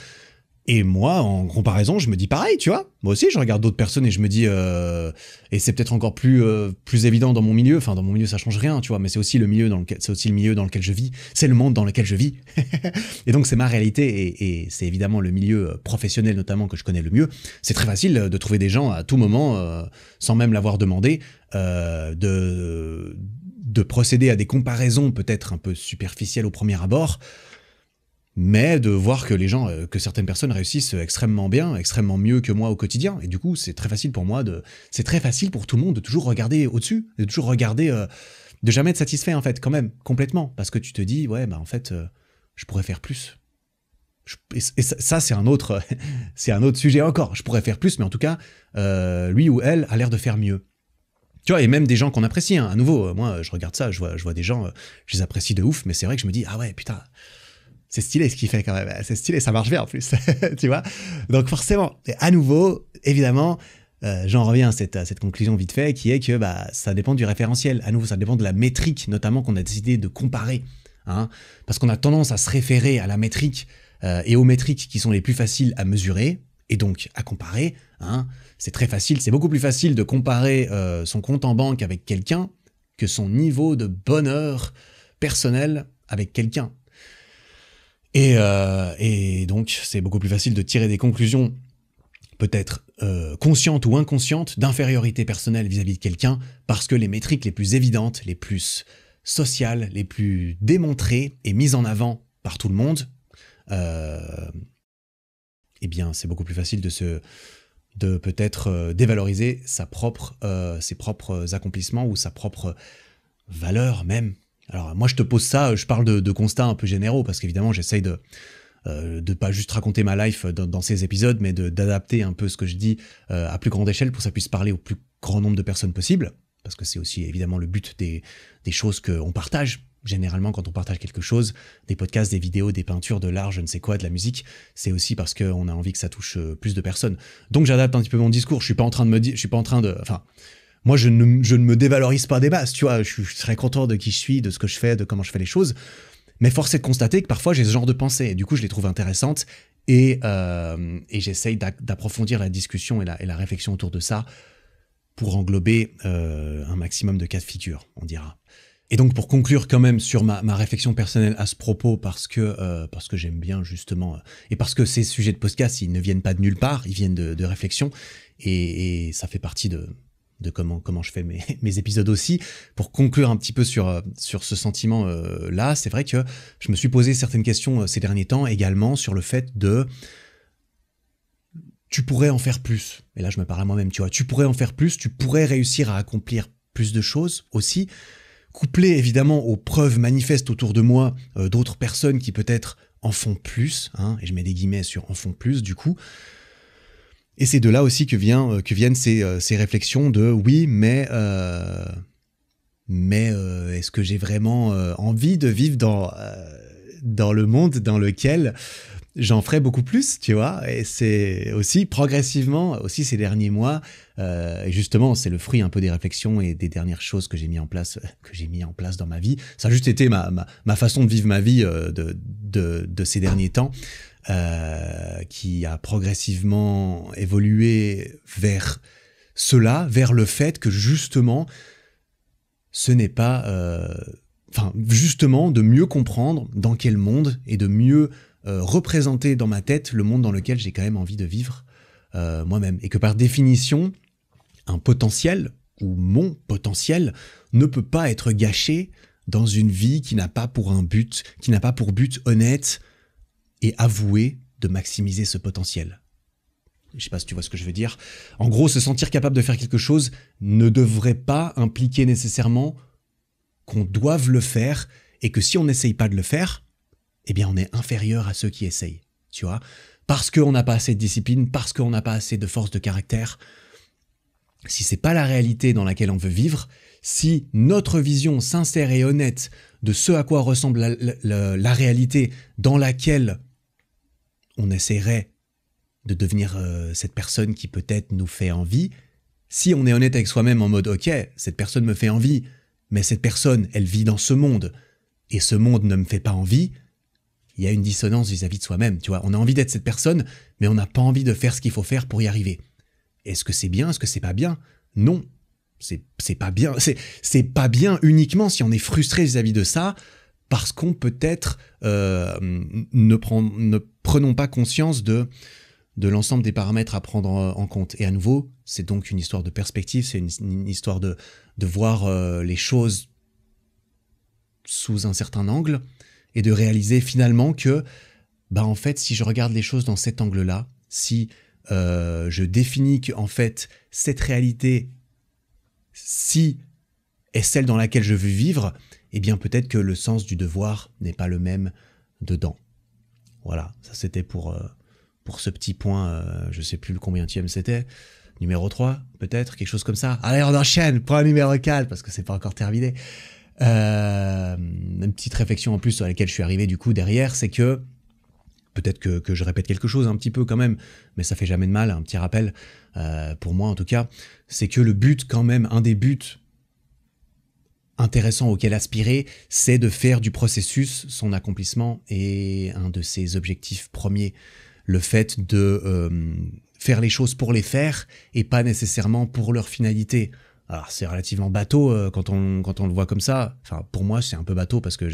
Et moi, en comparaison, je me dis pareil, tu vois. Moi aussi, je regarde d'autres personnes et je me dis, euh, et c'est peut-être encore plus euh, plus évident dans mon milieu. Enfin, dans mon milieu, ça change rien, tu vois. Mais c'est aussi le milieu dans lequel, c'est aussi le milieu dans lequel je vis. C'est le monde dans lequel je vis. et donc, c'est ma réalité et, c'est évidemment le milieu euh, professionnel notamment que je connais le mieux. C'est très facile de trouver des gens à tout moment, sans même l'avoir demandé, de de procéder à des comparaisons peut-être un peu superficielles au premier abord mais de voir que les gens, euh, que certaines personnes réussissent extrêmement bien, extrêmement mieux que moi au quotidien. Et du coup, c'est très facile pour moi de, c'est très facile pour tout le monde de toujours regarder au-dessus, de toujours regarder, euh, de jamais être satisfait en fait, quand même, complètement, parce que tu te dis, ouais, bah en fait, euh, je pourrais faire plus. et, ça, c'est un autre, c'est un autre sujet encore. Je pourrais faire plus, mais en tout cas, lui ou elle a l'air de faire mieux. Tu vois, et même des gens qu'on apprécie. Hein. À nouveau, moi, je regarde ça, je vois, je vois des gens, je les apprécie de ouf, mais c'est vrai que je me dis, ah ouais, putain c'est stylé ce qu'il fait quand même. C'est stylé, ça marche bien en plus. tu vois Donc forcément, à nouveau, évidemment, euh, j'en reviens à cette, cette, conclusion vite fait qui est que bah, ça dépend du référentiel. À nouveau, ça dépend de la métrique, notamment qu'on a décidé de comparer. Hein, parce qu'on a tendance à se référer à la métrique euh, et aux métriques qui sont les plus faciles à mesurer et donc à comparer. Hein, c'est très facile, c'est beaucoup plus facile de comparer euh, son compte en banque avec quelqu'un que son niveau de bonheur personnel avec quelqu'un. Euh, et, donc, c'est beaucoup plus facile de tirer des conclusions, peut-être euh, conscientes ou inconscientes, d'infériorité personnelle vis-à-vis de quelqu'un, parce que les métriques les plus évidentes, les plus sociales, les plus démontrées et mises en avant par tout le monde, euh, eh bien, c'est beaucoup plus facile de se de peut-être dévaloriser ses propres accomplissements ou sa propre valeur même alors moi je te pose ça, euh, je parle de, constats un peu généraux parce qu'évidemment j'essaye de euh, de pas juste raconter ma life euh, dans, ces épisodes, mais d'adapter un peu ce que je dis à plus grande échelle pour que ça puisse parler au plus grand nombre de personnes possible, parce que c'est aussi évidemment le but des, des choses qu'on partage. Généralement, quand on partage quelque chose, des podcasts, des vidéos, des peintures, de l'art, je ne sais quoi, de la musique, c'est aussi parce qu'on a envie que ça touche plus de personnes. Donc j'adapte un petit peu mon discours. Je suis pas en train de me dire, je suis pas en train de, enfin, moi, je ne, me dévalorise pas des bases, tu vois. Je serais content de qui je suis, de ce que je fais, de comment je fais les choses. Mais force est de constater que parfois j'ai ce genre de pensée et du coup je les trouve intéressantes et, euh, j'essaye d'approfondir la discussion et la, et la, réflexion autour de ça pour englober euh, un maximum de cas de figure, on dira. Et donc pour conclure quand même sur ma, réflexion personnelle à ce propos, parce que, euh, parce que j'aime bien justement, et parce que ces sujets de podcast, ils ne viennent pas de nulle part, ils viennent de, réflexion, et ça fait partie de, de comment, comment je fais mes, mes, épisodes aussi. Pour conclure un petit peu sur, euh, sur ce sentiment-là, euh, c'est vrai que je me suis posé certaines questions euh, ces derniers temps également sur le fait de tu pourrais en faire plus. Et là, je me parle à moi-même, tu vois. Tu pourrais en faire plus, tu pourrais réussir à accomplir plus de choses aussi. Couplé évidemment aux preuves manifestes autour de moi d'autres personnes qui peut-être en font plus, hein, et je mets des guillemets sur en font plus du coup. Et c'est de là aussi que, vient, euh, que viennent euh, ces, réflexions de oui, mais, euh, mais est-ce que j'ai vraiment envie de vivre dans, dans le monde dans lequel j'en ferai beaucoup plus, tu vois Et c'est aussi progressivement, aussi ces derniers mois, justement, c'est le fruit un peu des réflexions et des dernières choses que j'ai mis en place, que j'ai mis en place dans ma vie. Ça a juste été ma, ma, ma façon de vivre ma vie de, de, de ces derniers temps. Euh, qui a progressivement évolué vers cela, vers le fait que justement, ce n'est pas... Euh, enfin, justement, de mieux comprendre dans quel monde et de mieux euh, représenter dans ma tête le monde dans lequel j'ai quand même envie de vivre moi-même. Et que par définition, un potentiel ou mon potentiel ne peut pas être gâché dans une vie qui n'a pas pour un but, qui n'a pas pour but honnête et avouer de maximiser ce potentiel. Je ne sais pas si tu vois ce que je veux dire. En gros, se sentir capable de faire quelque chose ne devrait pas impliquer nécessairement qu'on doive le faire et que si on n'essaye pas de le faire, eh bien on est inférieur à ceux qui essayent, tu vois. Parce qu'on n'a pas assez de discipline, parce qu'on n'a pas assez de force de caractère. Si c'est pas la réalité dans laquelle on veut vivre, si notre vision sincère et honnête de ce à quoi ressemble la, la réalité dans laquelle on essaierait de devenir euh, cette personne qui peut-être nous fait envie, si on est honnête avec soi-même en mode ok, cette personne me fait envie, mais cette personne, elle vit dans ce monde, et ce monde ne me fait pas envie, il y a une dissonance vis-à-vis de soi-même, tu vois. On a envie d'être cette personne, mais on n'a pas envie de faire ce qu'il faut faire pour y arriver. Est-ce que c'est bien Est-ce que c'est pas bien Non, c'est pas bien. C'est pas bien uniquement si on est frustré vis-à-vis de ça, parce qu'on peut-être euh, ne, prend, ne prenons pas conscience de, de l'ensemble des paramètres à prendre en compte. Et à nouveau, c'est donc une histoire de perspective, c'est une, histoire de, voir euh, les choses sous un certain angle et de réaliser finalement que, bah en fait, si je regarde les choses dans cet angle-là, si euh, je définis que en fait cette réalité, si est celle dans laquelle je veux vivre, eh bien peut-être que le sens du devoir n'est pas le même dedans. Voilà, ça c'était pour, euh, pour ce petit point, euh, je sais plus le combien c'était. Numéro 3, peut-être, quelque chose comme ça. Allez, on enchaîne, point numéro 4, parce que c'est pas encore terminé. Euh, une petite réflexion en plus sur laquelle je suis arrivé du coup derrière, c'est que peut-être que, je répète quelque chose un petit peu quand même, mais ça fait jamais de mal, un petit rappel, pour moi en tout cas, c'est que le but quand même, un des buts intéressant auquel aspirer, c'est de faire du processus son accomplissement et un de ses objectifs premiers. Le fait de euh, faire les choses pour les faire et pas nécessairement pour leur finalité. Alors c'est relativement bateau euh, quand, on, quand on le voit comme ça. Enfin pour moi c'est un peu bateau parce que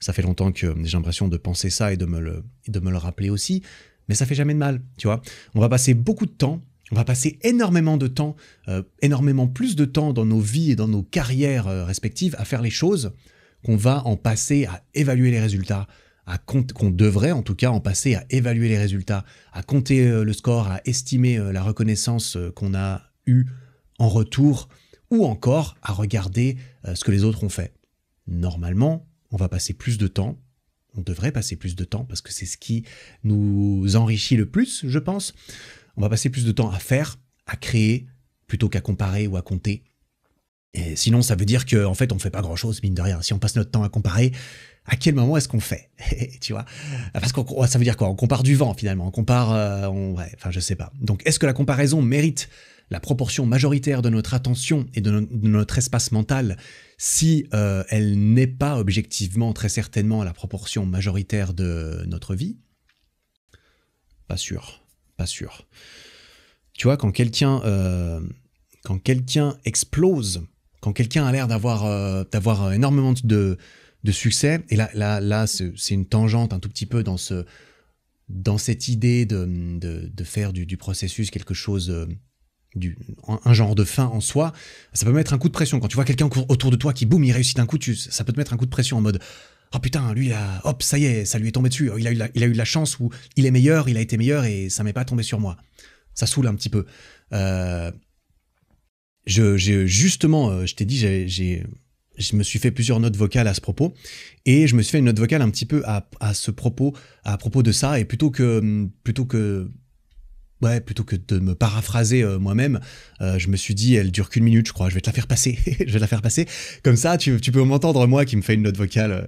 ça fait longtemps que j'ai l'impression de penser ça et de me le, de me le rappeler aussi. Mais ça fait jamais de mal, tu vois. On va passer beaucoup de temps on va passer énormément de temps, euh, énormément plus de temps dans nos vies et dans nos carrières euh, respectives à faire les choses qu'on va en passer à évaluer les résultats, à qu'on devrait en tout cas en passer à évaluer les résultats, à compter euh, le score, à estimer la reconnaissance qu'on a eue en retour, ou encore à regarder ce que les autres ont fait. Normalement, on va passer plus de temps on devrait passer plus de temps parce que c'est ce qui nous enrichit le plus, je pense, on va passer plus de temps à faire, à créer, plutôt qu'à comparer ou à compter. Et sinon, ça veut dire qu'en en fait, on ne fait pas grand-chose, mine de rien. Si on passe notre temps à comparer, à quel moment est-ce qu'on fait Tu vois ah, Parce que ça veut dire quoi On compare du vent, finalement. On compare... Euh, ouais, enfin, je sais pas. Donc, est-ce que la comparaison mérite la proportion majoritaire de notre attention et de, notre espace mental si euh, elle n'est pas objectivement, très certainement, la proportion majoritaire de notre vie Pas sûr pas sûr. Tu vois, quand quelqu'un euh, quand quelqu'un explose, quand quelqu'un a l'air d'avoir euh, d'avoir euh, énormément de, succès, et là là là c'est une tangente un tout petit peu dans ce dans cette idée de, faire du, processus quelque chose du, un genre de fin en soi, ça peut mettre un coup de pression. Quand tu vois quelqu'un autour de toi qui, boum, il réussit un coup, tu, ça peut te mettre un coup de pression en mode oh putain, lui, hop, ça y est, ça lui est tombé dessus. Il a, eu il a eu de la chance où il est meilleur, il a été meilleur et ça m'est pas tombé sur moi. Ça saoule un petit peu. Euh, je, justement, euh, je t'ai dit, j'ai, je me suis fait plusieurs notes vocales à ce propos et je me suis fait une note vocale un petit peu à, à ce propos, à propos de ça. Et plutôt que, plutôt que ouais, plutôt que de me paraphraser euh, moi-même, euh, je me suis dit, elle dure qu'une minute, je crois, je vais te la faire passer, je vais la faire passer. Comme ça, tu, peux m'entendre, moi, qui me fais une note vocale. Euh,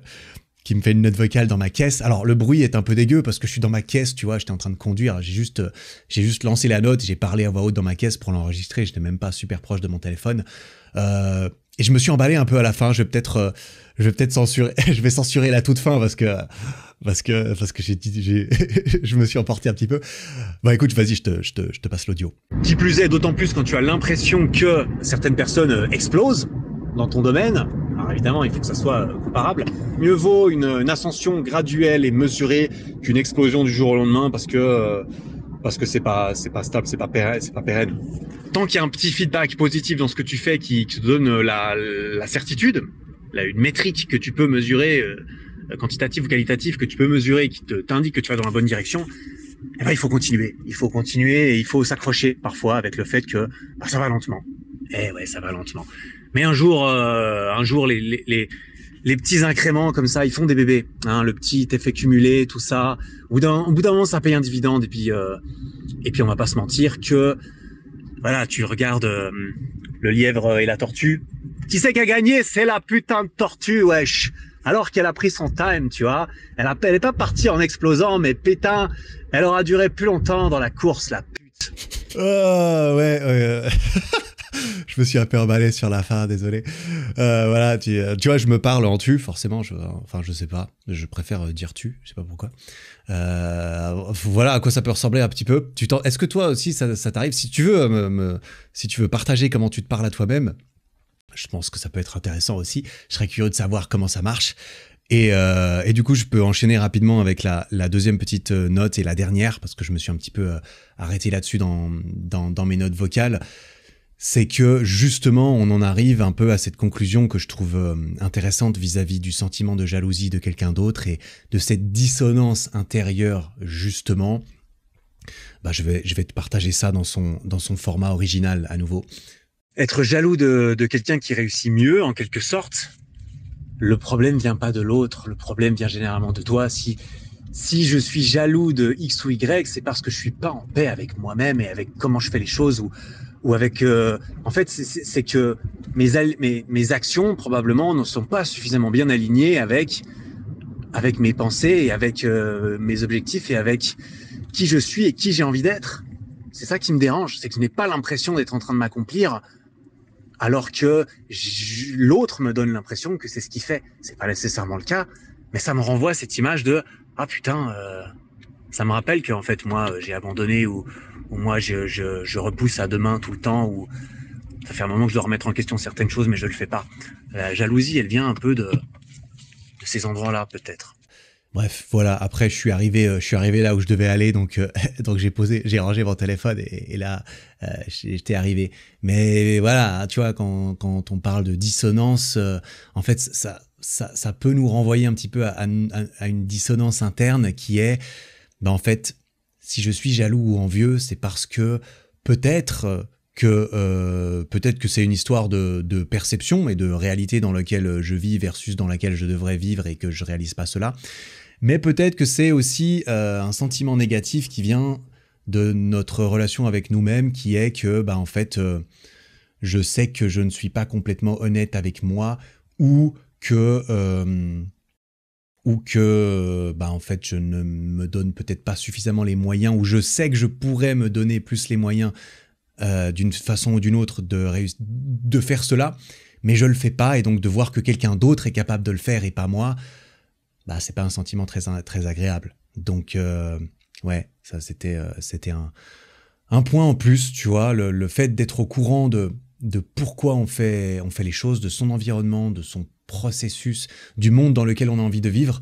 qui me fait une note vocale dans ma caisse. Alors le bruit est un peu dégueu parce que je suis dans ma caisse, tu vois, j'étais en train de conduire, j'ai juste j'ai juste lancé la note, j'ai parlé à voix haute dans ma caisse pour l'enregistrer, je n'étais même pas super proche de mon téléphone. et je me suis emballé un peu à la fin, je vais peut-être je vais peut-être censurer je vais censurer la toute fin parce que parce que parce que j'ai dit... je me suis emporté un petit peu. Bah écoute, vas-y, je te, je te, je te passe l'audio. Qui plus est, d'autant plus quand tu as l'impression que certaines personnes euh, explosent dans ton domaine. Alors évidemment, il faut que ça soit euh, comparable. Mieux vaut une, ascension graduelle et mesurée qu'une explosion du jour au lendemain parce que euh, parce que c'est pas c'est pas stable, c'est pas pérenne, c'est pas pérenne. Tant qu'il y a un petit feedback positif dans ce que tu fais qui, qui te donne la, la certitude, là, une métrique que tu peux mesurer quantitatif ou qualitatif que tu peux mesurer, et qui t'indique que tu vas dans la bonne direction, Et eh ben, il faut continuer. Il faut continuer et il faut s'accrocher parfois avec le fait que bah, ça va lentement. Eh ouais, ça va lentement. Mais un jour, euh, un jour, les, petits incréments comme ça, ils font des bébés. Hein, le petit effet cumulé, tout ça. Au bout d'un moment, ça paye un dividende. Et puis, euh, et puis, on va pas se mentir que, voilà, tu regardes euh, le lièvre et la tortue. Qui c'est qui a gagné C'est la putain de tortue, wesh alors qu'elle a pris son time, tu vois. Elle n'est pas partie en explosant, mais pétain, elle aura duré plus longtemps dans la course, la pute. Oh, ouais, euh, je me suis un peu emballé sur la fin, désolé. Euh, voilà, tu, euh, tu, vois, je me parle en tu, forcément. Je, enfin, je sais pas. Je préfère euh, dire tu, je sais pas pourquoi. Euh, voilà à quoi ça peut ressembler un petit peu. Est-ce que toi aussi, ça, t'arrive Si tu veux, me, si tu veux partager comment tu te parles à toi-même, je pense que ça peut être intéressant aussi. Je serais curieux de savoir comment ça marche. Et, euh, du coup, je peux enchaîner rapidement avec la, deuxième petite euh, note et la dernière, parce que je me suis un petit peu euh, arrêté là-dessus dans, mes notes vocales. C'est que justement, on en arrive un peu à cette conclusion que je trouve intéressante vis-à-vis du sentiment de jalousie de quelqu'un d'autre et de cette dissonance intérieure, justement. Bah, je, vais, te partager ça dans son format original à nouveau être jaloux de, quelqu'un qui réussit mieux, en quelque sorte, le problème vient pas de l'autre, le problème vient généralement de toi. Si, je suis jaloux de X ou Y, c'est parce que je suis pas en paix avec moi-même et avec comment je fais les choses ou, avec. Euh, en fait, c'est que mes, actions probablement ne sont pas suffisamment bien alignées avec mes pensées et avec euh, mes objectifs et avec qui je suis et qui j'ai envie d'être. C'est ça qui me dérange, c'est que je n'ai pas l'impression d'être en train de m'accomplir alors que l'autre me donne l'impression que c'est ce qu'il fait. C'est pas nécessairement le cas, mais ça me renvoie à cette image de ah putain, euh, ça me rappelle que en fait moi euh, j'ai abandonné ou, ou moi je, je, repousse à demain tout le temps ou ça fait un moment que je dois remettre en question certaines choses mais je le fais pas. La jalousie, elle vient un peu de, de ces endroits-là peut-être. Bref, voilà. Après, je suis arrivé, euh, je suis arrivé là où je devais aller, donc euh, donc j'ai posé, j'ai rangé mon téléphone et, là euh, j'étais arrivé. Mais voilà, tu vois, quand, quand on parle de dissonance, en fait, ça, ça, ça peut nous renvoyer un petit peu à, à une dissonance interne qui est, ben en fait, si je suis jaloux ou envieux, c'est parce que peut-être que euh, peut-être que c'est une histoire de, perception et de réalité dans laquelle je vis versus dans laquelle je devrais vivre et que je réalise pas cela. Mais peut-être que c'est aussi euh, un sentiment négatif qui vient de notre relation avec nous-mêmes, qui est que, bah, en fait, euh, je sais que je ne suis pas complètement honnête avec moi ou que ou que bah en fait je ne me donne peut-être pas suffisamment les moyens ou je sais que je pourrais me donner plus les moyens euh, d'une façon ou d'une autre de, faire cela, mais je le fais pas, et donc de voir que quelqu'un d'autre est capable de le faire et pas moi, bah c'est pas un sentiment très, agréable. Donc euh, ouais, ça c'était euh, un, point en plus, tu vois, le, fait d'être au courant de, pourquoi on fait, on fait les choses, de son environnement, de son processus, du monde dans lequel on a envie de vivre,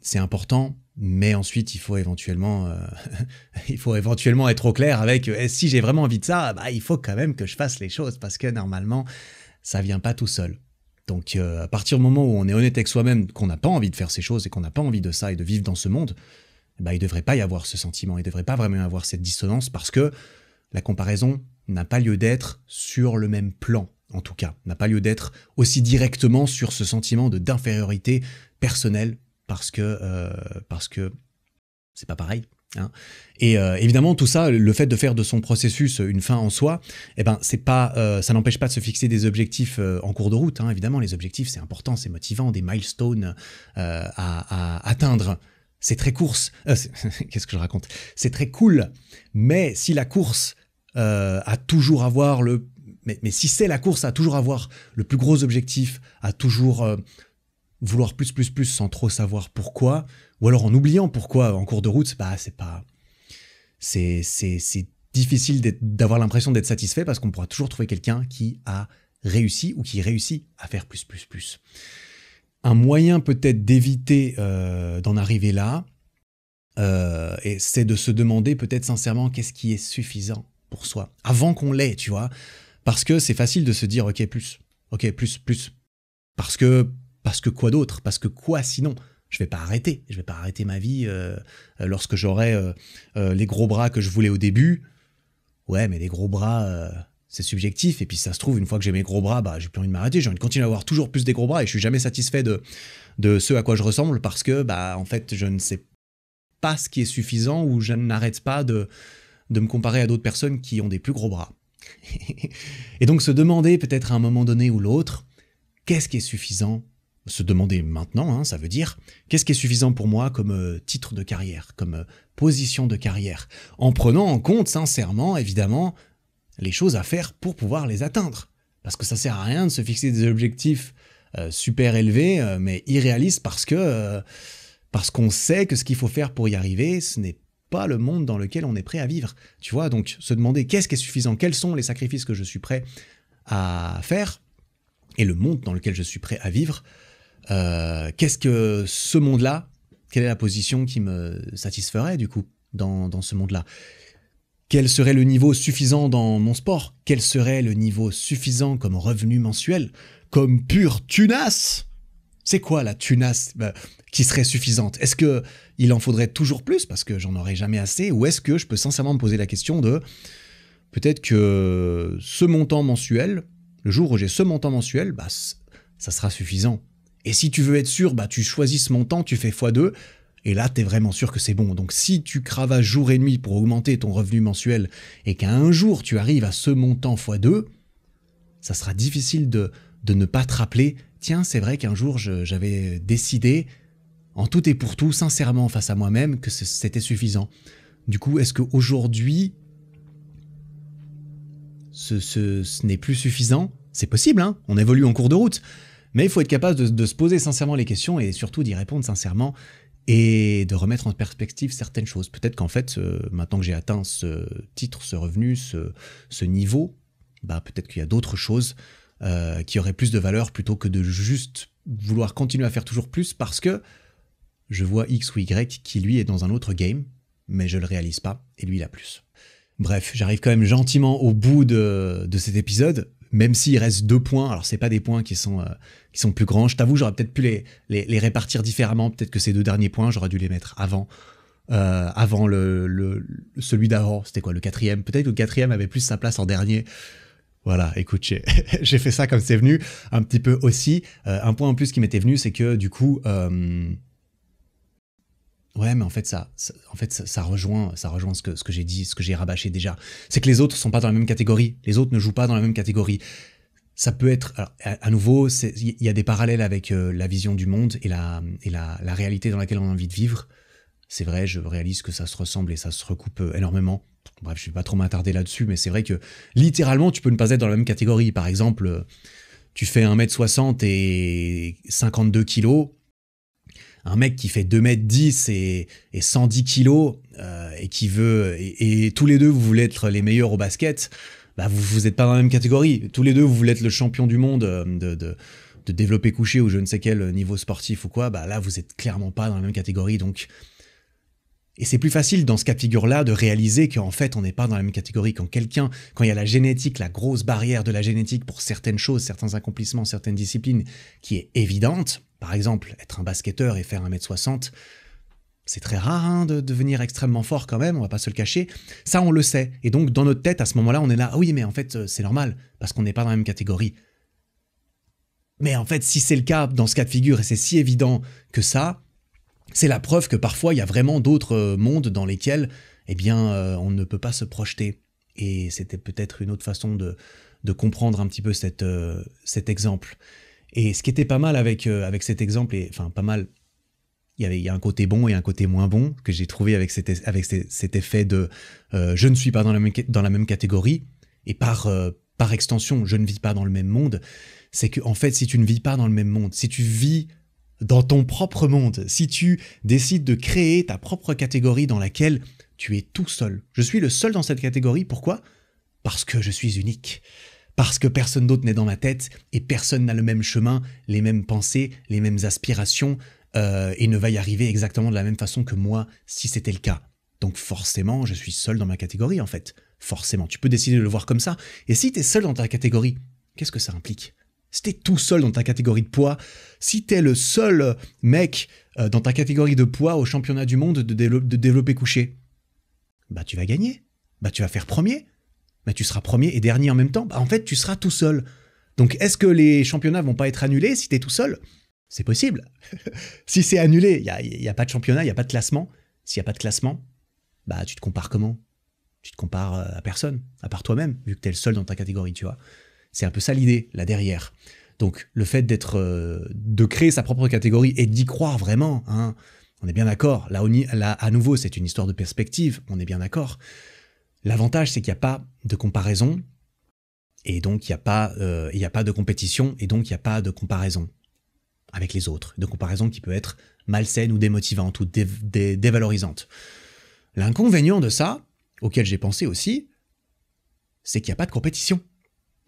c'est important. Mais ensuite, il faut éventuellement, euh, il faut éventuellement être au clair avec euh, si j'ai vraiment envie de ça, bah, il faut quand même que je fasse les choses parce que normalement, ça vient pas tout seul. Donc, euh, à partir du moment où on est honnête avec soi-même, qu'on n'a pas envie de faire ces choses et qu'on n'a pas envie de ça et de vivre dans ce monde, bah, il ne devrait pas y avoir ce sentiment, il ne devrait pas vraiment y avoir cette dissonance parce que la comparaison n'a pas lieu d'être sur le même plan, en tout cas, n'a pas lieu d'être aussi directement sur ce sentiment d'infériorité personnelle parce que euh, parce que c'est pas pareil. Hein. Et euh, évidemment, tout ça, le fait de faire de son processus une fin en soi, eh ben, c'est pas, euh, ça n'empêche pas de se fixer des objectifs en cours de route. Hein. Évidemment, les objectifs, c'est important, c'est motivant, des milestones à, atteindre. C'est très course. Qu'est-ce que je raconte C'est très cool. Mais si la course a toujours avoir le, mais, mais si c'est la course à toujours avoir le plus gros objectif, à toujours vouloir plus, plus, plus sans trop savoir pourquoi, ou alors en oubliant pourquoi en cours de route, bah, c'est pas. C'est, c'est, c'est difficile d'avoir l'impression d'être satisfait parce qu'on pourra toujours trouver quelqu'un qui a réussi ou qui réussit à faire plus, plus, plus. Un moyen peut-être d'éviter euh, d'en arriver là, euh, et c'est de se demander peut-être sincèrement qu'est-ce qui est suffisant pour soi, avant qu'on l'ait, tu vois. Parce que c'est facile de se dire, ok, plus, ok, plus, plus. Parce que parce que quoi d'autre Parce que quoi sinon je vais pas arrêter, je vais pas arrêter ma vie euh, lorsque j'aurai euh, euh, les gros bras que je voulais au début. Ouais, mais les gros bras, c'est subjectif. Et puis ça se trouve, une fois que j'ai mes gros bras, bah j'ai plus envie de m'arrêter. J'ai envie de continuer à avoir toujours plus des gros bras et je suis jamais satisfait de de ce à quoi je ressemble parce que bah en fait je ne sais pas ce qui est suffisant ou je n'arrête pas de de me comparer à d'autres personnes qui ont des plus gros bras. et donc se demander peut-être à un moment donné ou l'autre, qu'est-ce qui est suffisant se demander maintenant, hein, ça veut dire qu'est-ce qui est suffisant pour moi comme euh, titre de carrière, comme euh, position de carrière, en prenant en compte sincèrement, évidemment, les choses à faire pour pouvoir les atteindre. Parce que ça sert à rien de se fixer des objectifs euh, super élevés, mais irréalistes parce que parce qu'on sait que ce qu'il faut faire pour y arriver, ce n'est pas le monde dans lequel on est prêt à vivre. Tu vois, donc se demander qu'est-ce qui est suffisant, quels sont les sacrifices que je suis prêt à faire et le monde dans lequel je suis prêt à vivre euh, qu'est-ce que ce monde-là, quelle est la position qui me satisferait du coup dans, ce monde-là Quel serait le niveau suffisant dans mon sport Quel serait le niveau suffisant comme revenu mensuel Comme pure tunasse C'est quoi la tunasse euh, qui serait suffisante Est-ce que il en faudrait toujours plus parce que j'en aurais jamais assez Ou est-ce que je peux sincèrement me poser la question de peut-être que ce montant mensuel, le jour où j'ai ce montant mensuel, bah, ça sera suffisant et si tu veux être sûr, bah, tu choisis ce montant, tu fais x2. Et là, tu es vraiment sûr que c'est bon. Donc si tu cravages jour et nuit pour augmenter ton revenu mensuel et qu'à un jour tu arrives à ce montant x2, ça sera difficile de, de ne pas te rappeler, tiens, c'est vrai qu'un jour j'avais décidé, en tout et pour tout, sincèrement face à moi-même, que c'était suffisant. Du coup, est-ce qu'aujourd'hui, ce, ce n'est plus suffisant C'est possible, hein on évolue en cours de route. Mais il faut être capable de, se poser sincèrement les questions et surtout d'y répondre sincèrement et de remettre en perspective certaines choses. Peut-être qu'en fait, euh, maintenant que j'ai atteint ce titre, ce revenu, ce, niveau, bah, peut-être qu'il y a d'autres choses euh, qui auraient plus de valeur plutôt que de juste vouloir continuer à faire toujours plus parce que je vois X ou Y qui lui est dans un autre game, mais je le réalise pas et lui il a plus. Bref, j'arrive quand même gentiment au bout de cet épisode même s'il reste deux points, alors c'est pas des points qui sont, euh, qui sont plus grands. Je t'avoue, j'aurais peut-être pu les, les, répartir différemment. Peut-être que ces deux derniers points, j'aurais dû les mettre avant. Euh, avant le, le celui d'avant, c'était quoi le quatrième Peut-être que le quatrième avait plus sa place en dernier. Voilà, écoute, j'ai fait ça comme c'est venu, un petit peu aussi. Euh, un point en plus qui m'était venu, c'est que du coup, Ouais, mais en fait, ça, en fait, ça, rejoint, ça rejoint ce que, ce que j'ai dit, ce que j'ai rabâché déjà. C'est que les autres sont pas dans la même catégorie. Les autres ne jouent pas dans la même catégorie. Ça peut être, à, nouveau, il y a des parallèles avec euh, la vision du monde et la, et la, réalité dans laquelle on a envie de vivre. C'est vrai, je réalise que ça se ressemble et ça se recoupe euh, énormément. Bref, je vais pas trop m'attarder là-dessus, mais c'est vrai que littéralement, tu peux ne pas être dans la même catégorie. Par exemple, euh, tu fais 1m60 et 52 kilos un mec qui fait 2m10 et, 110 kg euh, et qui veut et, tous les deux vous voulez être les meilleurs au basket, bah, vous n'êtes pas dans la même catégorie. Tous les deux vous voulez être le champion du monde euh, de, développer coucher ou je ne sais quel niveau sportif ou quoi, bah là vous n'êtes clairement pas dans la même catégorie donc et c'est plus facile dans ce cas de figure-là de réaliser qu'en fait on n'est pas dans la même catégorie quand quelqu'un, quand il y a la génétique, la grosse barrière de la génétique pour certaines choses, certains accomplissements, certaines disciplines qui est évidente, par exemple, être un basketteur et faire 1m60, c'est très rare hein, de devenir extrêmement fort quand même, on va pas se le cacher. Ça, on le sait. Et donc, dans notre tête, à ce moment-là, on est là, ah oui, mais en fait, euh, c'est normal, parce qu'on n'est pas dans la même catégorie. Mais en fait, si c'est le cas dans ce cas de figure, et c'est si évident que ça, c'est la preuve que parfois, il y a vraiment d'autres euh, mondes dans lesquels, eh bien, euh, on ne peut pas se projeter. Et c'était peut-être une autre façon de, de comprendre un petit peu cette, cet exemple. Et ce qui était pas mal avec, euh, avec cet exemple, et enfin pas mal, il y, avait, il y a un côté bon et un côté moins bon que j'ai trouvé avec cet, avec cet effet de euh, je ne suis pas dans la même, dans la même catégorie et par, euh, par extension je ne vis pas dans le même monde. C'est que en fait si tu ne vis pas dans le même monde, si tu vis dans ton propre monde, si tu décides de créer ta propre catégorie dans laquelle tu es tout seul. Je suis le seul dans cette catégorie, pourquoi Parce que je suis unique parce que personne d'autre n'est dans ma tête et personne n'a le même chemin, les mêmes pensées, les mêmes aspirations euh, et ne va y arriver exactement de la même façon que moi si c'était le cas. Donc forcément, je suis seul dans ma catégorie en fait. Forcément, tu peux décider de le voir comme ça. Et si tu es seul dans ta catégorie, qu'est-ce que ça implique Si es tout seul dans ta catégorie de poids, si tu es le seul mec euh, dans ta catégorie de poids au championnat du monde de, développer de couché, bah tu vas gagner, bah tu vas faire premier, mais tu seras premier et dernier en même temps. Bah, en fait, tu seras tout seul. Donc, est-ce que les championnats vont pas être annulés si tu es tout seul C'est possible. si c'est annulé, il n'y a, y a, pas de championnat, il n'y a pas de classement. S'il n'y a pas de classement, bah tu te compares comment Tu te compares euh, à personne, à part toi-même, vu que tu es le seul dans ta catégorie, tu vois. C'est un peu ça l'idée, là derrière. Donc, le fait d'être, euh, de créer sa propre catégorie et d'y croire vraiment, hein, on est bien d'accord. là, à nouveau, c'est une histoire de perspective, on est bien d'accord. L'avantage, c'est qu'il n'y a pas de comparaison, et donc il n'y a, pas, euh, a pas de compétition, et donc il n'y a pas de comparaison avec les autres, de comparaison qui peut être malsaine ou démotivante ou dévalorisante. L'inconvénient de ça, auquel j'ai pensé aussi, c'est qu'il n'y a pas de compétition.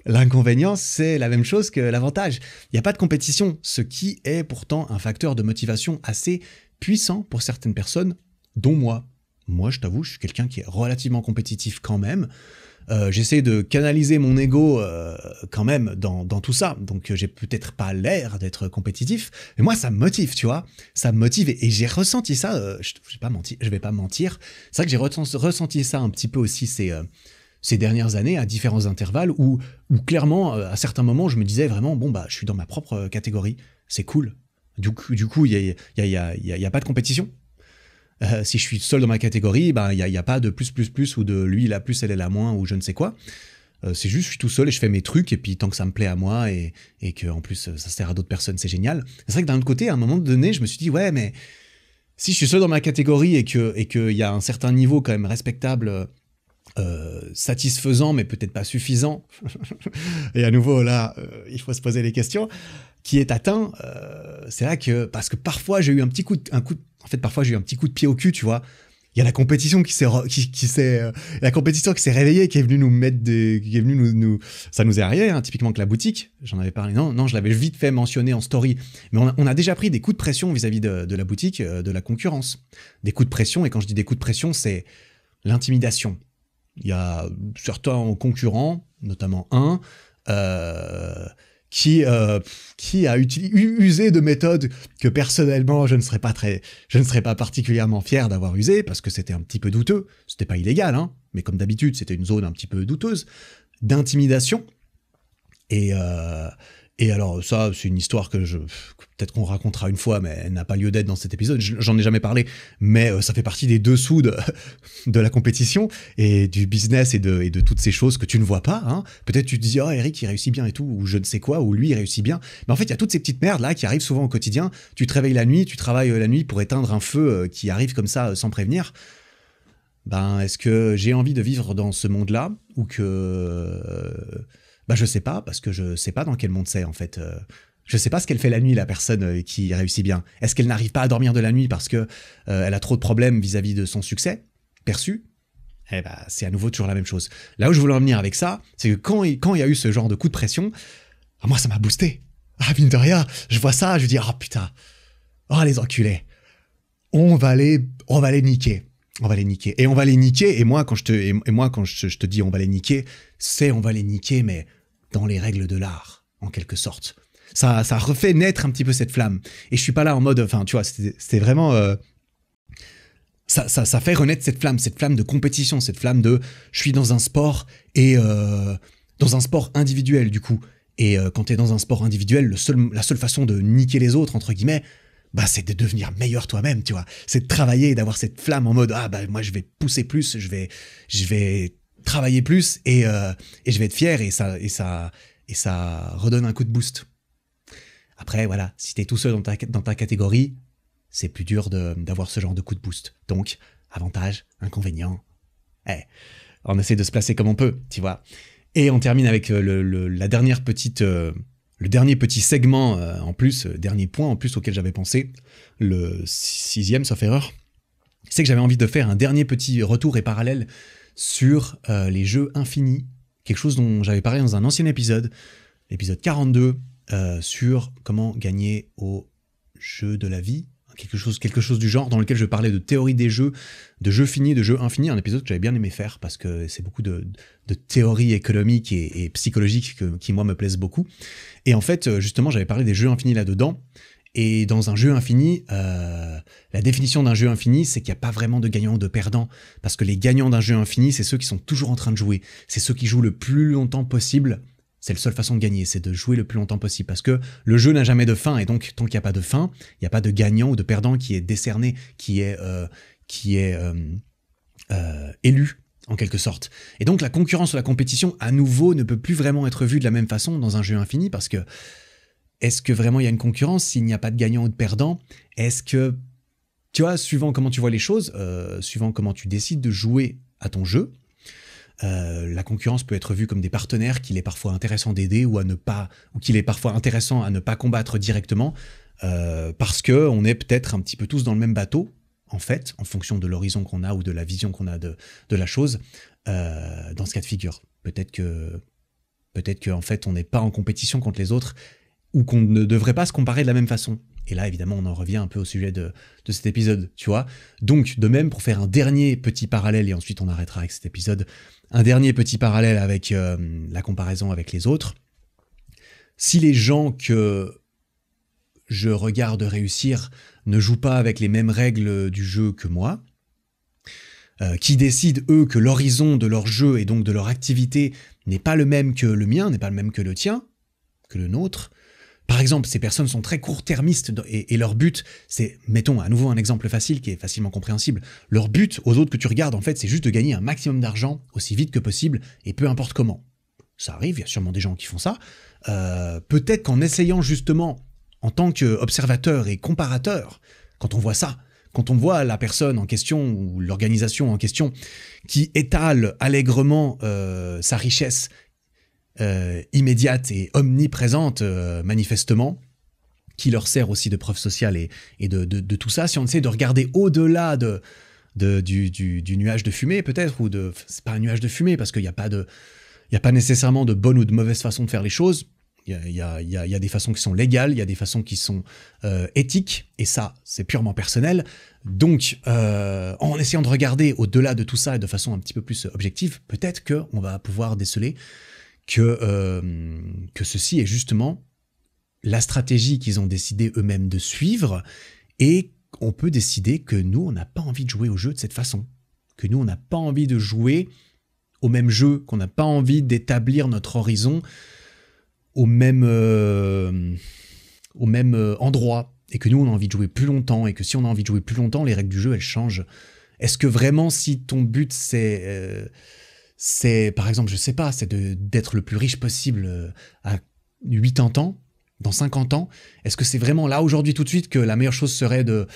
L'inconvénient, c'est la même chose que l'avantage. Il n'y a pas de compétition, ce qui est pourtant un facteur de motivation assez puissant pour certaines personnes, dont moi moi, je t'avoue, je suis quelqu'un qui est relativement compétitif quand même. Euh, j'essaie de canaliser mon ego euh, quand même dans, dans, tout ça. Donc euh, j'ai peut-être pas l'air d'être compétitif, mais moi ça me motive, tu vois. Ça me motive et, j'ai ressenti ça. je, vais pas mentir, je vais pas mentir. C'est vrai que j'ai ressenti ça un petit peu aussi ces ces dernières années à différents intervalles où, où clairement à certains moments je me disais vraiment bon bah je suis dans ma propre catégorie, c'est cool. Du coup, du coup, il n'y y a pas de compétition. Euh, si je suis seul dans ma catégorie, ben, il ben, n'y a, a, pas de plus, plus, plus, ou de lui, il a plus, elle, est la moins, ou je ne sais quoi. Euh, c'est juste, je suis tout seul et je fais mes trucs, et puis tant que ça me plaît à moi, et, et que en plus ça sert à d'autres personnes, c'est génial. C'est vrai que d'un autre côté, à un moment donné, je me suis dit, ouais, mais si je suis seul dans ma catégorie et qu'il et que y a un certain niveau quand même respectable, euh, satisfaisant, mais peut-être pas suffisant, et à nouveau là, il faut se poser les questions, qui est atteint, euh, c'est là que parce que parfois j'ai eu un petit coup, de, un coup, en fait parfois j'ai eu un petit coup de pied au cul, tu vois. Il y a la compétition qui s'est qui, euh, la compétition qui s'est réveillée, qui est venue nous mettre des, qui est venue nous, nous ça nous est arrivé hein, typiquement que la boutique, j'en avais parlé, non non je l'avais vite fait mentionner en story, mais on a, déjà pris des coups de pression vis-à-vis de, de, la boutique, euh, de la concurrence, des coups de pression et quand je dis des coups de pression c'est l'intimidation. Il y a certains concurrents, notamment un qui, euh, qui a usé de méthodes que personnellement je ne serais pas très, je ne serais pas particulièrement fier d'avoir usé parce que c'était un petit peu douteux. C'était pas illégal, hein, mais comme d'habitude, c'était une zone un petit peu douteuse d'intimidation. Et, euh, et alors ça, c'est une histoire que je peut-être qu'on racontera une fois, mais elle n'a pas lieu d'être dans cet épisode. J'en ai jamais parlé, mais euh, ça fait partie des dessous de, de la compétition et du business et de, toutes ces choses que tu ne vois pas. Hein. Peut-être tu te dis, oh Eric, il réussit bien et tout, ou je ne sais quoi, ou lui, il réussit bien. Mais en fait, il y a toutes ces petites merdes là qui arrivent souvent au quotidien. Tu te réveilles la nuit, tu travailles euh, la nuit pour éteindre un feu euh, qui arrive comme ça sans prévenir. Ben, est-ce que j'ai envie de vivre dans ce monde-là ou que bah je sais pas parce que je sais pas dans quel monde c'est en fait. Euh. Je sais pas ce qu'elle fait la nuit, la personne euh, qui réussit bien. Est-ce qu'elle n'arrive pas à dormir de la nuit parce que euh, elle a trop de problèmes vis-à-vis de son succès perçu Eh bah, c'est à nouveau toujours la même chose. Là où je voulais en venir avec ça, c'est que quand il, quand il y a eu ce genre de coup de pression, à ah, moi ça m'a boosté. Ah mine de rien, je vois ça, je dis ah oh, putain, oh les enculés, on va les, on va les niquer on va les niquer. Et on va les niquer. Et moi, quand je te, et moi, quand je, te dis on va les niquer, c'est on va les niquer, mais dans les règles de l'art, en quelque sorte. Ça, ça refait naître un petit peu cette flamme. Et je suis pas là en mode, enfin, tu vois, c'était vraiment. Euh, ça, ça, fait renaître cette flamme, cette flamme de compétition, cette flamme de je suis dans un sport et euh, dans un sport individuel du coup. Et euh, quand tu es dans un sport individuel, le seul, la seule façon de niquer les autres, entre guillemets, bah, c'est de devenir meilleur toi-même, tu vois. C'est de travailler d'avoir cette flamme en mode ah bah moi je vais pousser plus, je vais je vais travailler plus et, euh, et je vais être fier et ça et ça et ça redonne un coup de boost. Après voilà, si t'es tout seul dans ta dans ta catégorie, c'est plus dur d'avoir ce genre de coup de boost. Donc avantage, inconvénient. Eh, on essaie de se placer comme on peut, tu vois. Et on termine avec euh, la dernière petite euh, le dernier petit segment euh, en plus, euh, dernier point en plus auquel j'avais pensé, le sixième sauf erreur, c'est que j'avais envie de faire un dernier petit retour et parallèle sur euh, les jeux infinis, quelque chose dont j'avais parlé dans un ancien épisode, l'épisode 42, sur comment gagner au jeu de la vie, quelque chose, quelque chose du genre, dans lequel je parlais de théorie des jeux, de jeux finis, de jeux infinis, un épisode que j'avais bien aimé faire parce que c'est beaucoup de, de théorie économique et, et psychologique qui, moi, me plaisent beaucoup. Et en fait, euh, justement, j'avais parlé des jeux infinis là-dedans. Et dans un jeu infini, euh, la définition d'un jeu infini, c'est qu'il n'y a pas vraiment de gagnant ou de perdant. Parce que les gagnants d'un jeu infini, c'est ceux qui sont toujours en train de jouer. C'est ceux qui jouent le plus longtemps possible c'est la seule façon de gagner, c'est de jouer le plus longtemps possible parce que le jeu n'a jamais de fin et donc tant qu'il n'y a pas de fin, il n'y a pas de gagnant ou de perdant qui est décerné, qui est, euh, qui est euh, euh, élu en quelque sorte. Et donc la concurrence ou la compétition à nouveau ne peut plus vraiment être vue de la même façon dans un jeu infini parce que est-ce que vraiment il y a une concurrence s'il n'y a pas de gagnant ou de perdant Est-ce que tu vois, suivant comment tu vois les choses, suivant comment tu décides de jouer à ton jeu, euh, la concurrence peut être vue comme des partenaires qu'il est parfois intéressant d'aider ou à ne pas, qu'il est parfois intéressant à ne pas combattre directement euh, parce que on est peut-être un petit peu tous dans le même bateau en fait, en fonction de l'horizon qu'on a ou de la vision qu'on a de, la chose. Euh, dans ce cas de figure, peut-être que peut-être qu'en fait on n'est pas en compétition contre les autres ou qu'on ne devrait pas se comparer de la même façon. Et là, évidemment, on en revient un peu au sujet de, cet épisode, tu vois. Donc, de même, pour faire un dernier petit parallèle, et ensuite on arrêtera avec cet épisode, un dernier petit parallèle avec euh, la comparaison avec les autres. Si les gens que je regarde réussir ne jouent pas avec les mêmes règles du jeu que moi, euh, qui décident eux que l'horizon de leur jeu et donc de leur activité n'est pas le même que le mien, n'est pas le même que le tien, que le nôtre, par exemple, ces personnes sont très court-termistes et, leur but, c'est, mettons à nouveau un exemple facile qui est facilement compréhensible, leur but aux autres que tu regardes, en fait, c'est juste de gagner un maximum d'argent aussi vite que possible et peu importe comment. Ça arrive, il y a sûrement des gens qui font ça. Euh, peut-être qu'en essayant justement, en tant qu'observateur et comparateur, quand on voit ça, quand on voit la personne en question ou l'organisation en question qui étale allègrement euh, sa richesse euh, immédiate et omniprésente, euh, manifestement, qui leur sert aussi de preuve sociale et, de, tout ça. Si on essaie de regarder au-delà de, du, nuage de fumée, peut-être, ou de. C'est pas un nuage de fumée, parce qu'il n'y a pas de. Il a pas nécessairement de bonne ou de mauvaise façon de faire les choses. Il y, y, y a, des façons qui sont légales, il y a des façons qui sont euh, éthiques, et ça, c'est purement personnel. Donc, en essayant de regarder au-delà de tout ça et de façon un petit peu plus objective, peut-être qu'on va pouvoir déceler que, euh, que ceci est justement la stratégie qu'ils ont décidé eux-mêmes de suivre et on peut décider que nous, on n'a pas envie de jouer au jeu de cette façon, que nous, on n'a pas envie de jouer au même jeu, qu'on n'a pas envie d'établir notre horizon au même, euh, au même euh, endroit, et que nous, on a envie de jouer plus longtemps, et que si on a envie de jouer plus longtemps, les règles du jeu, elles changent. Est-ce que vraiment, si ton but, c'est c'est par exemple, je sais pas, c'est d'être le plus riche possible euh, à 80 ans, dans 50 ans. Est-ce que c'est vraiment là aujourd'hui tout de suite que la meilleure chose serait de,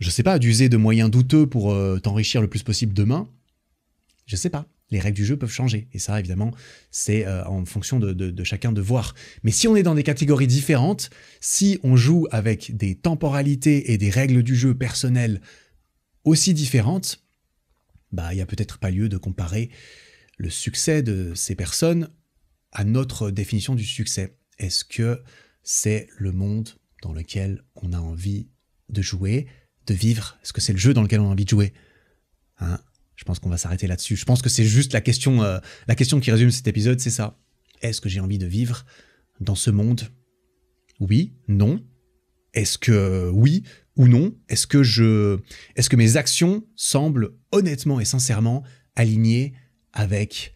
je sais pas, d'user de moyens douteux pour euh, t'enrichir le plus possible demain Je sais pas. Les règles du jeu peuvent changer. Et ça, évidemment, c'est euh, en fonction de, chacun de voir. Mais si on est dans des catégories différentes, si on joue avec des temporalités et des règles du jeu personnelles aussi différentes, bah, il n'y a peut-être pas lieu de comparer le succès de ces personnes à notre définition du succès. Est-ce que c'est le monde dans lequel on a envie de jouer, de vivre Est-ce que c'est le jeu dans lequel on a envie de jouer hein? Je pense qu'on va s'arrêter là-dessus. Je pense que c'est juste la question, euh, la question qui résume cet épisode, c'est ça. Est-ce que j'ai envie de vivre dans ce monde Oui, non. Est-ce que oui ou non Est-ce que je, est-ce que mes actions semblent honnêtement et sincèrement alignées avec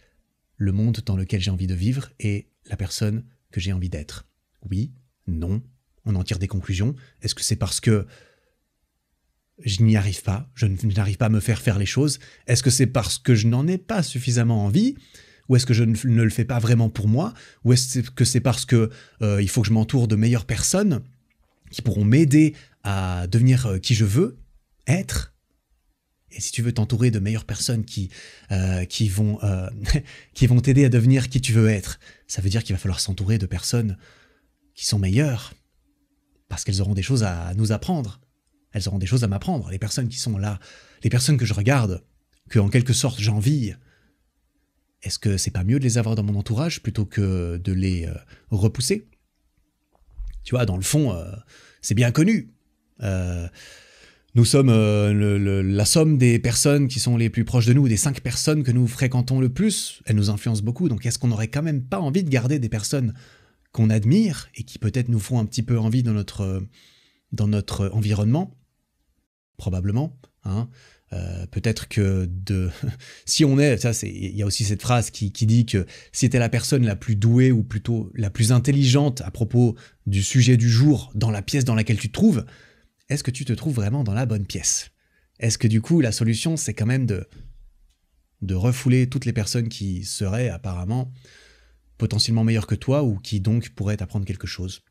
le monde dans lequel j'ai envie de vivre et la personne que j'ai envie d'être. Oui, non, on en tire des conclusions. Est-ce que c'est parce que je n'y arrive pas, je n'arrive pas à me faire faire les choses Est-ce que c'est parce que je n'en ai pas suffisamment envie ou est-ce que je ne le fais pas vraiment pour moi Ou est-ce que c'est parce que euh, il faut que je m'entoure de meilleures personnes qui pourront m'aider à devenir euh, qui je veux être et si tu veux t'entourer de meilleures personnes qui, euh, qui vont euh, vont t'aider à devenir qui tu veux être, ça veut dire qu'il va falloir s'entourer de personnes qui sont meilleures, parce qu'elles auront des choses à nous apprendre. Elles auront des choses à m'apprendre. Les personnes qui sont là, les personnes que je regarde, que en quelque sorte j'envie, est-ce que c'est pas mieux de les avoir dans mon entourage plutôt que de les euh, repousser Tu vois, dans le fond, c'est bien connu. Nous sommes euh, la somme des personnes qui sont les plus proches de nous, des cinq personnes que nous fréquentons le plus. Elles nous influencent beaucoup, donc est-ce qu'on n'aurait quand même pas envie de garder des personnes qu'on admire et qui peut-être nous font un petit peu envie dans notre, dans notre environnement Probablement. Hein. Euh, peut-être que de si on est ça il y a aussi cette phrase qui, dit que si t'es la personne la plus douée ou plutôt la plus intelligente à propos du sujet du jour dans la pièce dans laquelle tu te trouves est-ce que tu te trouves vraiment dans la bonne pièce Est-ce que du coup, la solution, c'est quand même de, de refouler toutes les personnes qui seraient apparemment potentiellement meilleures que toi ou qui donc pourraient t'apprendre quelque chose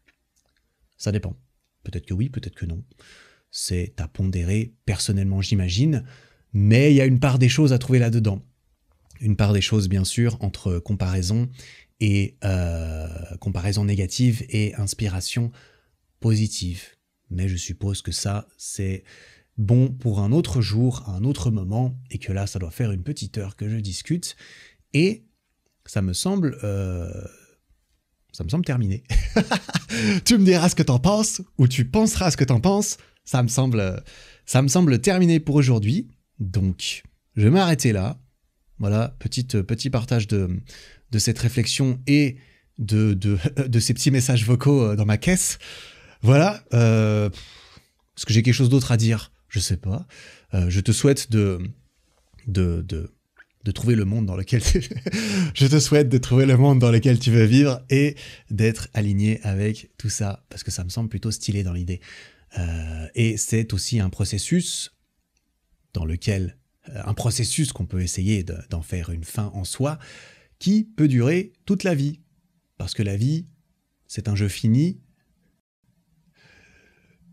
Ça dépend. Peut-être que oui, peut-être que non. C'est à pondérer personnellement, j'imagine, mais il y a une part des choses à trouver là-dedans. Une part des choses, bien sûr, entre comparaison et euh, comparaison négative et inspiration positive mais je suppose que ça, c'est bon pour un autre jour, un autre moment, et que là, ça doit faire une petite heure que je discute, et ça me semble... Euh, ça me semble terminé. tu me diras ce que t'en penses, ou tu penseras ce que t'en penses, ça me semble... Ça me semble terminé pour aujourd'hui, donc je vais m'arrêter là. Voilà, petit petit partage de, de cette réflexion et de, de, de ces petits messages vocaux euh, dans ma caisse. Voilà. Euh, est-ce que j'ai quelque chose d'autre à dire Je sais pas. Euh, je te souhaite de, trouver le monde dans lequel tu... je te souhaite de trouver le monde dans lequel tu veux vivre et d'être aligné avec tout ça parce que ça me semble plutôt stylé dans l'idée. Euh, et c'est aussi un processus dans lequel un processus qu'on peut essayer d'en faire une fin en soi qui peut durer toute la vie parce que la vie c'est un jeu fini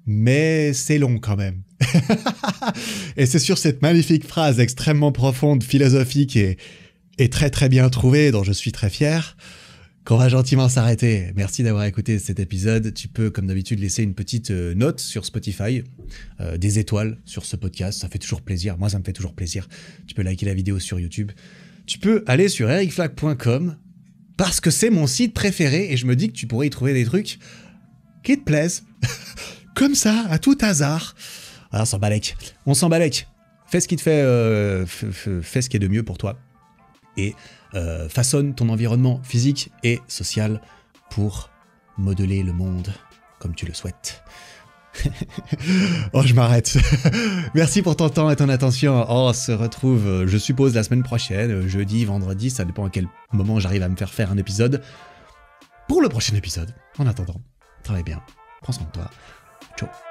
mais c'est long quand même. et c'est sur cette magnifique phrase extrêmement profonde, philosophique et, très très bien trouvée, dont je suis très fier, qu'on va gentiment s'arrêter. Merci d'avoir écouté cet épisode. Tu peux, comme d'habitude, laisser une petite euh, note sur Spotify, euh, des étoiles sur ce podcast. Ça fait toujours plaisir. Moi, ça me fait toujours plaisir. Tu peux liker la vidéo sur YouTube. Tu peux aller sur ericflag.com parce que c'est mon site préféré et je me dis que tu pourrais y trouver des trucs qui te plaisent. comme ça, à tout hasard. Alors ah, on s'en balèque. On s'en balèque. Fais ce qui te fait, euh, fais ce qui est de mieux pour toi. Et euh, façonne ton environnement physique et social pour modeler le monde comme tu le souhaites. oh, je m'arrête. Merci pour ton temps et ton attention. Oh, on se retrouve, euh, je suppose, la semaine prochaine, jeudi, vendredi, ça dépend à quel moment j'arrive à me faire faire un épisode. Pour le prochain épisode, en attendant, travaille bien, prends soin de toi, Ciao